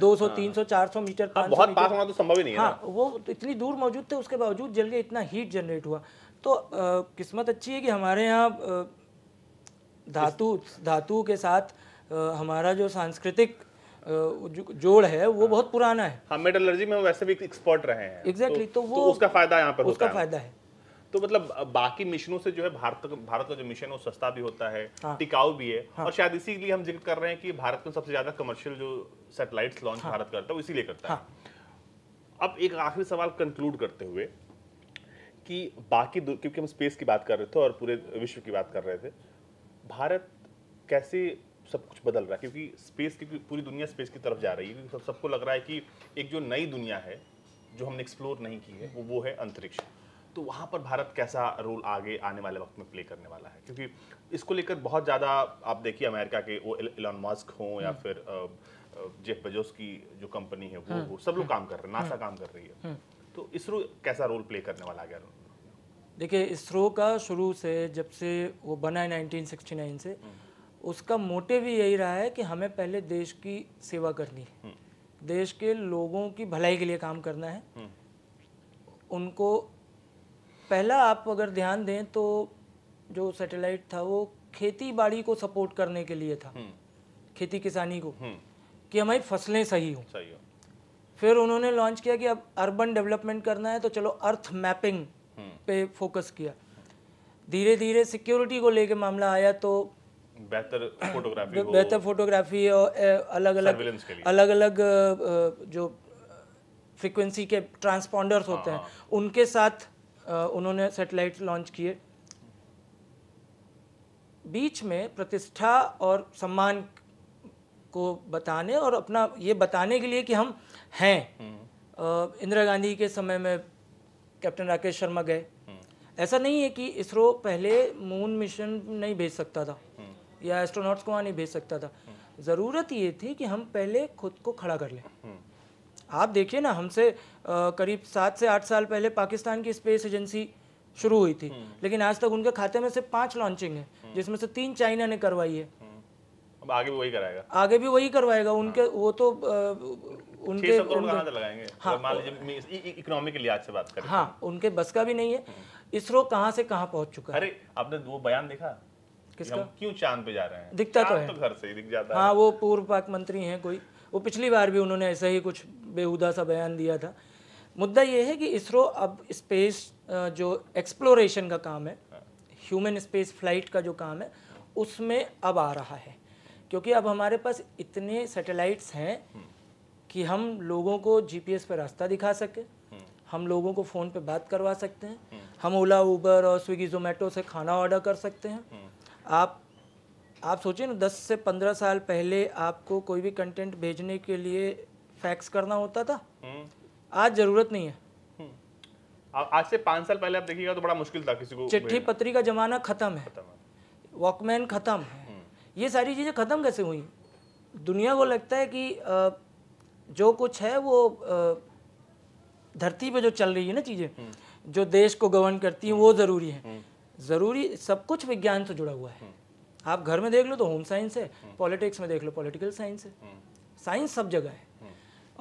[SPEAKER 2] 200, हाँ। 300, 400 मीटर हाँ, बहुत पास होना तो संभव ही नहीं है हाँ वो इतनी दूर मौजूद थे उसके बावजूद जल गए इतना हीट जनरेट हुआ तो आ, किस्मत अच्छी है कि हमारे यहाँ धातु धातु के साथ आ, हमारा जो सांस्कृतिक जोड़ है वो हाँ। बहुत पुराना है हम हाँ, मेटलर्जी में वैसे भी एक्सपर्ट रहे हैं एग्जैक्टली exactly, तो, तो वो तो उसका फायदा यहाँ पर उसका फायदा है तो
[SPEAKER 1] मतलब बाकी मिशनों से जो है भारत भारत का जो मिशन है वो सस्ता भी होता है हाँ। टिकाऊ भी है हाँ। और शायद इसीलिए हम जिक्र कर रहे हैं कि भारत में सबसे ज्यादा कमर्शियल जो सैटेलाइट लॉन्च हाँ। भारत करता है इसीलिए करता हाँ। है अब एक आखिरी सवाल कंक्लूड करते हुए कि बाकी क्योंकि हम स्पेस की बात कर रहे थे और पूरे विश्व की बात कर रहे थे भारत कैसे सब कुछ बदल रहा है क्योंकि स्पेस की पूरी दुनिया स्पेस की तरफ जा रही है क्योंकि सबको लग रहा है कि एक जो नई दुनिया है जो हमने एक्सप्लोर नहीं की है वो वो है अंतरिक्ष तो वहाँ पर भारत कैसा रोल आगे आने वाले वक्त में प्ले करने वाला है क्योंकि इसको लेकर बहुत ज़्यादा आप देखिए अमेरिका के वो एलॉन मस्क हों या हम्म। फिर जेफ बेजोस की जो कंपनी है वो वो हम्म। सब लोग हम्म। काम कर रहे हैं नासा काम कर रही है तो इसरो कैसा रोल प्ले करने वाला आगे
[SPEAKER 2] देखिए इसरो का शुरू से जब से वो बना है नाइनटीन से उसका मोटिव ही यही रहा है कि हमें पहले देश की सेवा करनी है देश के लोगों की भलाई के लिए काम करना है उनको पहला आप अगर ध्यान दें तो जो सैटेलाइट था वो खेती बाड़ी को सपोर्ट करने के लिए था हम्म। खेती किसानी को हम्म। कि हमारी फसलें सही हों सही हो। फिर उन्होंने लॉन्च किया कि अब अर्बन डेवलपमेंट करना है तो चलो अर्थ हम्म। मैपिंग पे फोकस किया धीरे धीरे सिक्योरिटी को लेके मामला आया तो
[SPEAKER 1] बेहतर फोटोग्राफी बेहतर
[SPEAKER 2] फोटोग्राफी और अलग अलग अलग अलग जो फ्रिक्वेंसी के ट्रांसपॉन्डर्स होते हैं हाँ, हाँ। उनके साथ उन्होंने सेटेलाइट लॉन्च किए बीच में प्रतिष्ठा और सम्मान को बताने और अपना ये बताने के लिए कि हम हैं हम्म। इंदिरा गांधी के समय में कैप्टन राकेश शर्मा गए हम्म। ऐसा नहीं है कि इसरो पहले मून मिशन नहीं भेज सकता था हम्म। या एस्ट्रोनॉट्स को वहाँ नहीं भेज सकता था ज़रूरत ये थी कि हम पहले खुद को खड़ा कर लें आप देखिए ना हमसे करीब सात से आठ साल पहले पाकिस्तान की स्पेस एजेंसी शुरू हुई थी हम्म। लेकिन आज तक उनके खाते में से पांच लॉन्चिंग है हम्म। जिसमें से तीन चाइना ने करवाई है हम्म। अब आगे भी वही कराएगा आगे भी वही करवाएगा हाँ। उनके हाँ। वो तो उनके, उनके तो
[SPEAKER 1] हाँ। इकोनॉमी के लिहाज से बात
[SPEAKER 2] करें हाँ उनके बस का भी नहीं है इसरो कहाँ से कहाँ पहुंच चुका है अरे
[SPEAKER 1] आपने वो बयान देखा किसका क्यों चांद पे जा रहे हैं दिखता तो है तो घर से ही दिख जाता हाँ, है हाँ
[SPEAKER 2] वो पूर्व पाक मंत्री है कोई वो पिछली बार भी उन्होंने ऐसा ही कुछ बेहुदा सा बयान दिया था मुद्दा ये है कि इसरो अब स्पेस जो एक्सप्लोरेशन का काम है ह्यूमन स्पेस फ्लाइट का जो काम है उसमें अब आ रहा है क्योंकि अब हमारे पास इतने सैटेलाइट्स हैं कि हम लोगों को जीपीएस पर रास्ता दिखा सकें हम लोगों को फ़ोन पे बात करवा सकते हैं हम ओला उबर और स्विगी जोमेटो से खाना ऑर्डर कर सकते हैं आप आप सोचिए ना दस से पंद्रह साल पहले आपको कोई भी कंटेंट भेजने के लिए फैक्स करना होता था हम्म। आज ज़रूरत नहीं है
[SPEAKER 1] हम्म। आज से पाँच साल पहले आप देखिएगा तो बड़ा मुश्किल था किसी को चिट्ठी
[SPEAKER 2] पत्री का ज़माना खत्म है वॉकमैन ख़त्म है हम्म। ये सारी चीज़ें ख़त्म कैसे हुई दुनिया को लगता है कि जो कुछ है वो धरती पे जो चल रही है ना चीज़ें जो देश को गवर्न करती हैं वो ज़रूरी है ज़रूरी सब कुछ विज्ञान से जुड़ा हुआ है आप घर में देख लो तो होम साइंस है पॉलिटिक्स में देख लो पॉलिटिकल साइंस है साइंस सब जगह है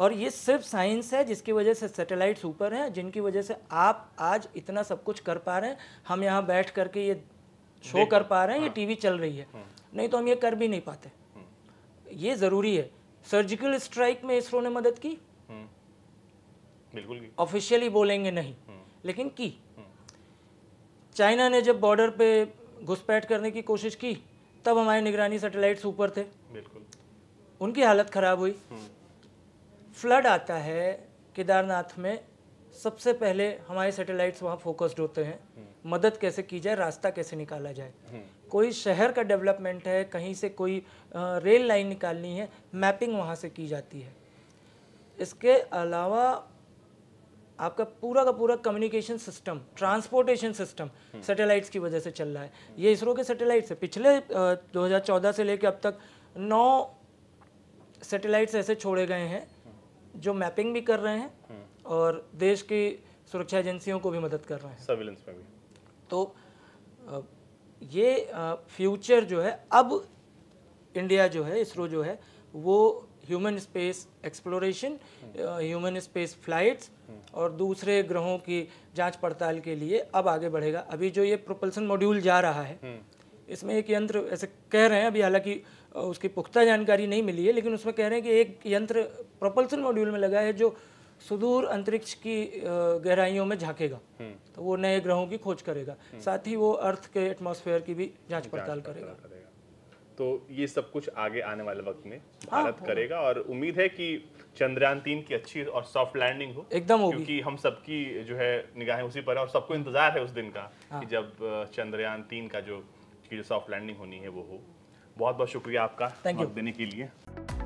[SPEAKER 2] और ये सिर्फ साइंस है जिसकी वजह से सेटेलाइट ऊपर हैं जिनकी वजह से आप आज इतना सब कुछ कर पा रहे हैं हम यहाँ बैठ करके ये शो कर पा रहे हैं ये टीवी हाँ। चल रही है हाँ। नहीं तो हम ये कर भी नहीं पाते हाँ। ये ज़रूरी है सर्जिकल स्ट्राइक में इसरो ने मदद की बिल्कुल ऑफिशियली बोलेंगे नहीं लेकिन की चाइना ने जब बॉर्डर पे घुसपैठ करने की कोशिश की तब हमारे निगरानी सैटेलाइट्स ऊपर थे बिल्कुल उनकी हालत ख़राब हुई हम्म। फ्लड आता है केदारनाथ में सबसे पहले हमारे सैटेलाइट्स वहाँ फोकस्ड होते हैं हम्म। मदद कैसे की जाए रास्ता कैसे निकाला जाए हम्म। कोई शहर का डेवलपमेंट है कहीं से कोई रेल लाइन निकालनी है मैपिंग वहाँ से की जाती है इसके अलावा आपका पूरा का पूरा communication system transportation system satellites की वजह से चल रहा है ये इसरो के सैटेलाइट्स है पिछले आ, 2014 से लेकर अब तक नौ सैटेलाइट्स ऐसे छोड़े गए हैं हम्म। जो मैपिंग भी कर रहे हैं हम्म। और देश की सुरक्षा एजेंसियों को भी मदद कर रहे हैं सर्विलेंस में भी तो ये फ्यूचर जो है अब इंडिया जो है इसरो जो है वो human space exploration human space flights और दूसरे ग्रहों की जांच पड़ताल के लिए अब आगे बढ़ेगा अभी जो ये प्रोपल्सन मॉड्यूल जा रहा है hmm. इसमें एक यंत्र ऐसे कह रहे हैं अभी हालांकि उसकी पुख्ता जानकारी नहीं मिली है लेकिन उसमें कह रहे हैं कि एक यंत्र प्रोपल्सन मॉड्यूल में लगा है जो सुदूर अंतरिक्ष की गहराइयों में झांकेगा hmm. तो वो नए ग्रहों की खोज करेगा hmm. साथ ही वो अर्थ के एटमोसफेयर की भी जाँच पड़ताल करेगा
[SPEAKER 1] तो ये सब कुछ आगे आने वाले वक्त में हाँ, भारत हाँ। करेगा और उम्मीद है कि चंद्रयान तीन की अच्छी और सॉफ्ट लैंडिंग हो एकदम होगी क्योंकि हम सबकी जो है निगाहें उसी पर है और सबको इंतजार है उस दिन का हाँ। कि जब चंद्रयान तीन का जो की जो सॉफ्ट लैंडिंग होनी है वो हो बहुत बहुत शुक्रिया आपका थैंक यू देने के लिए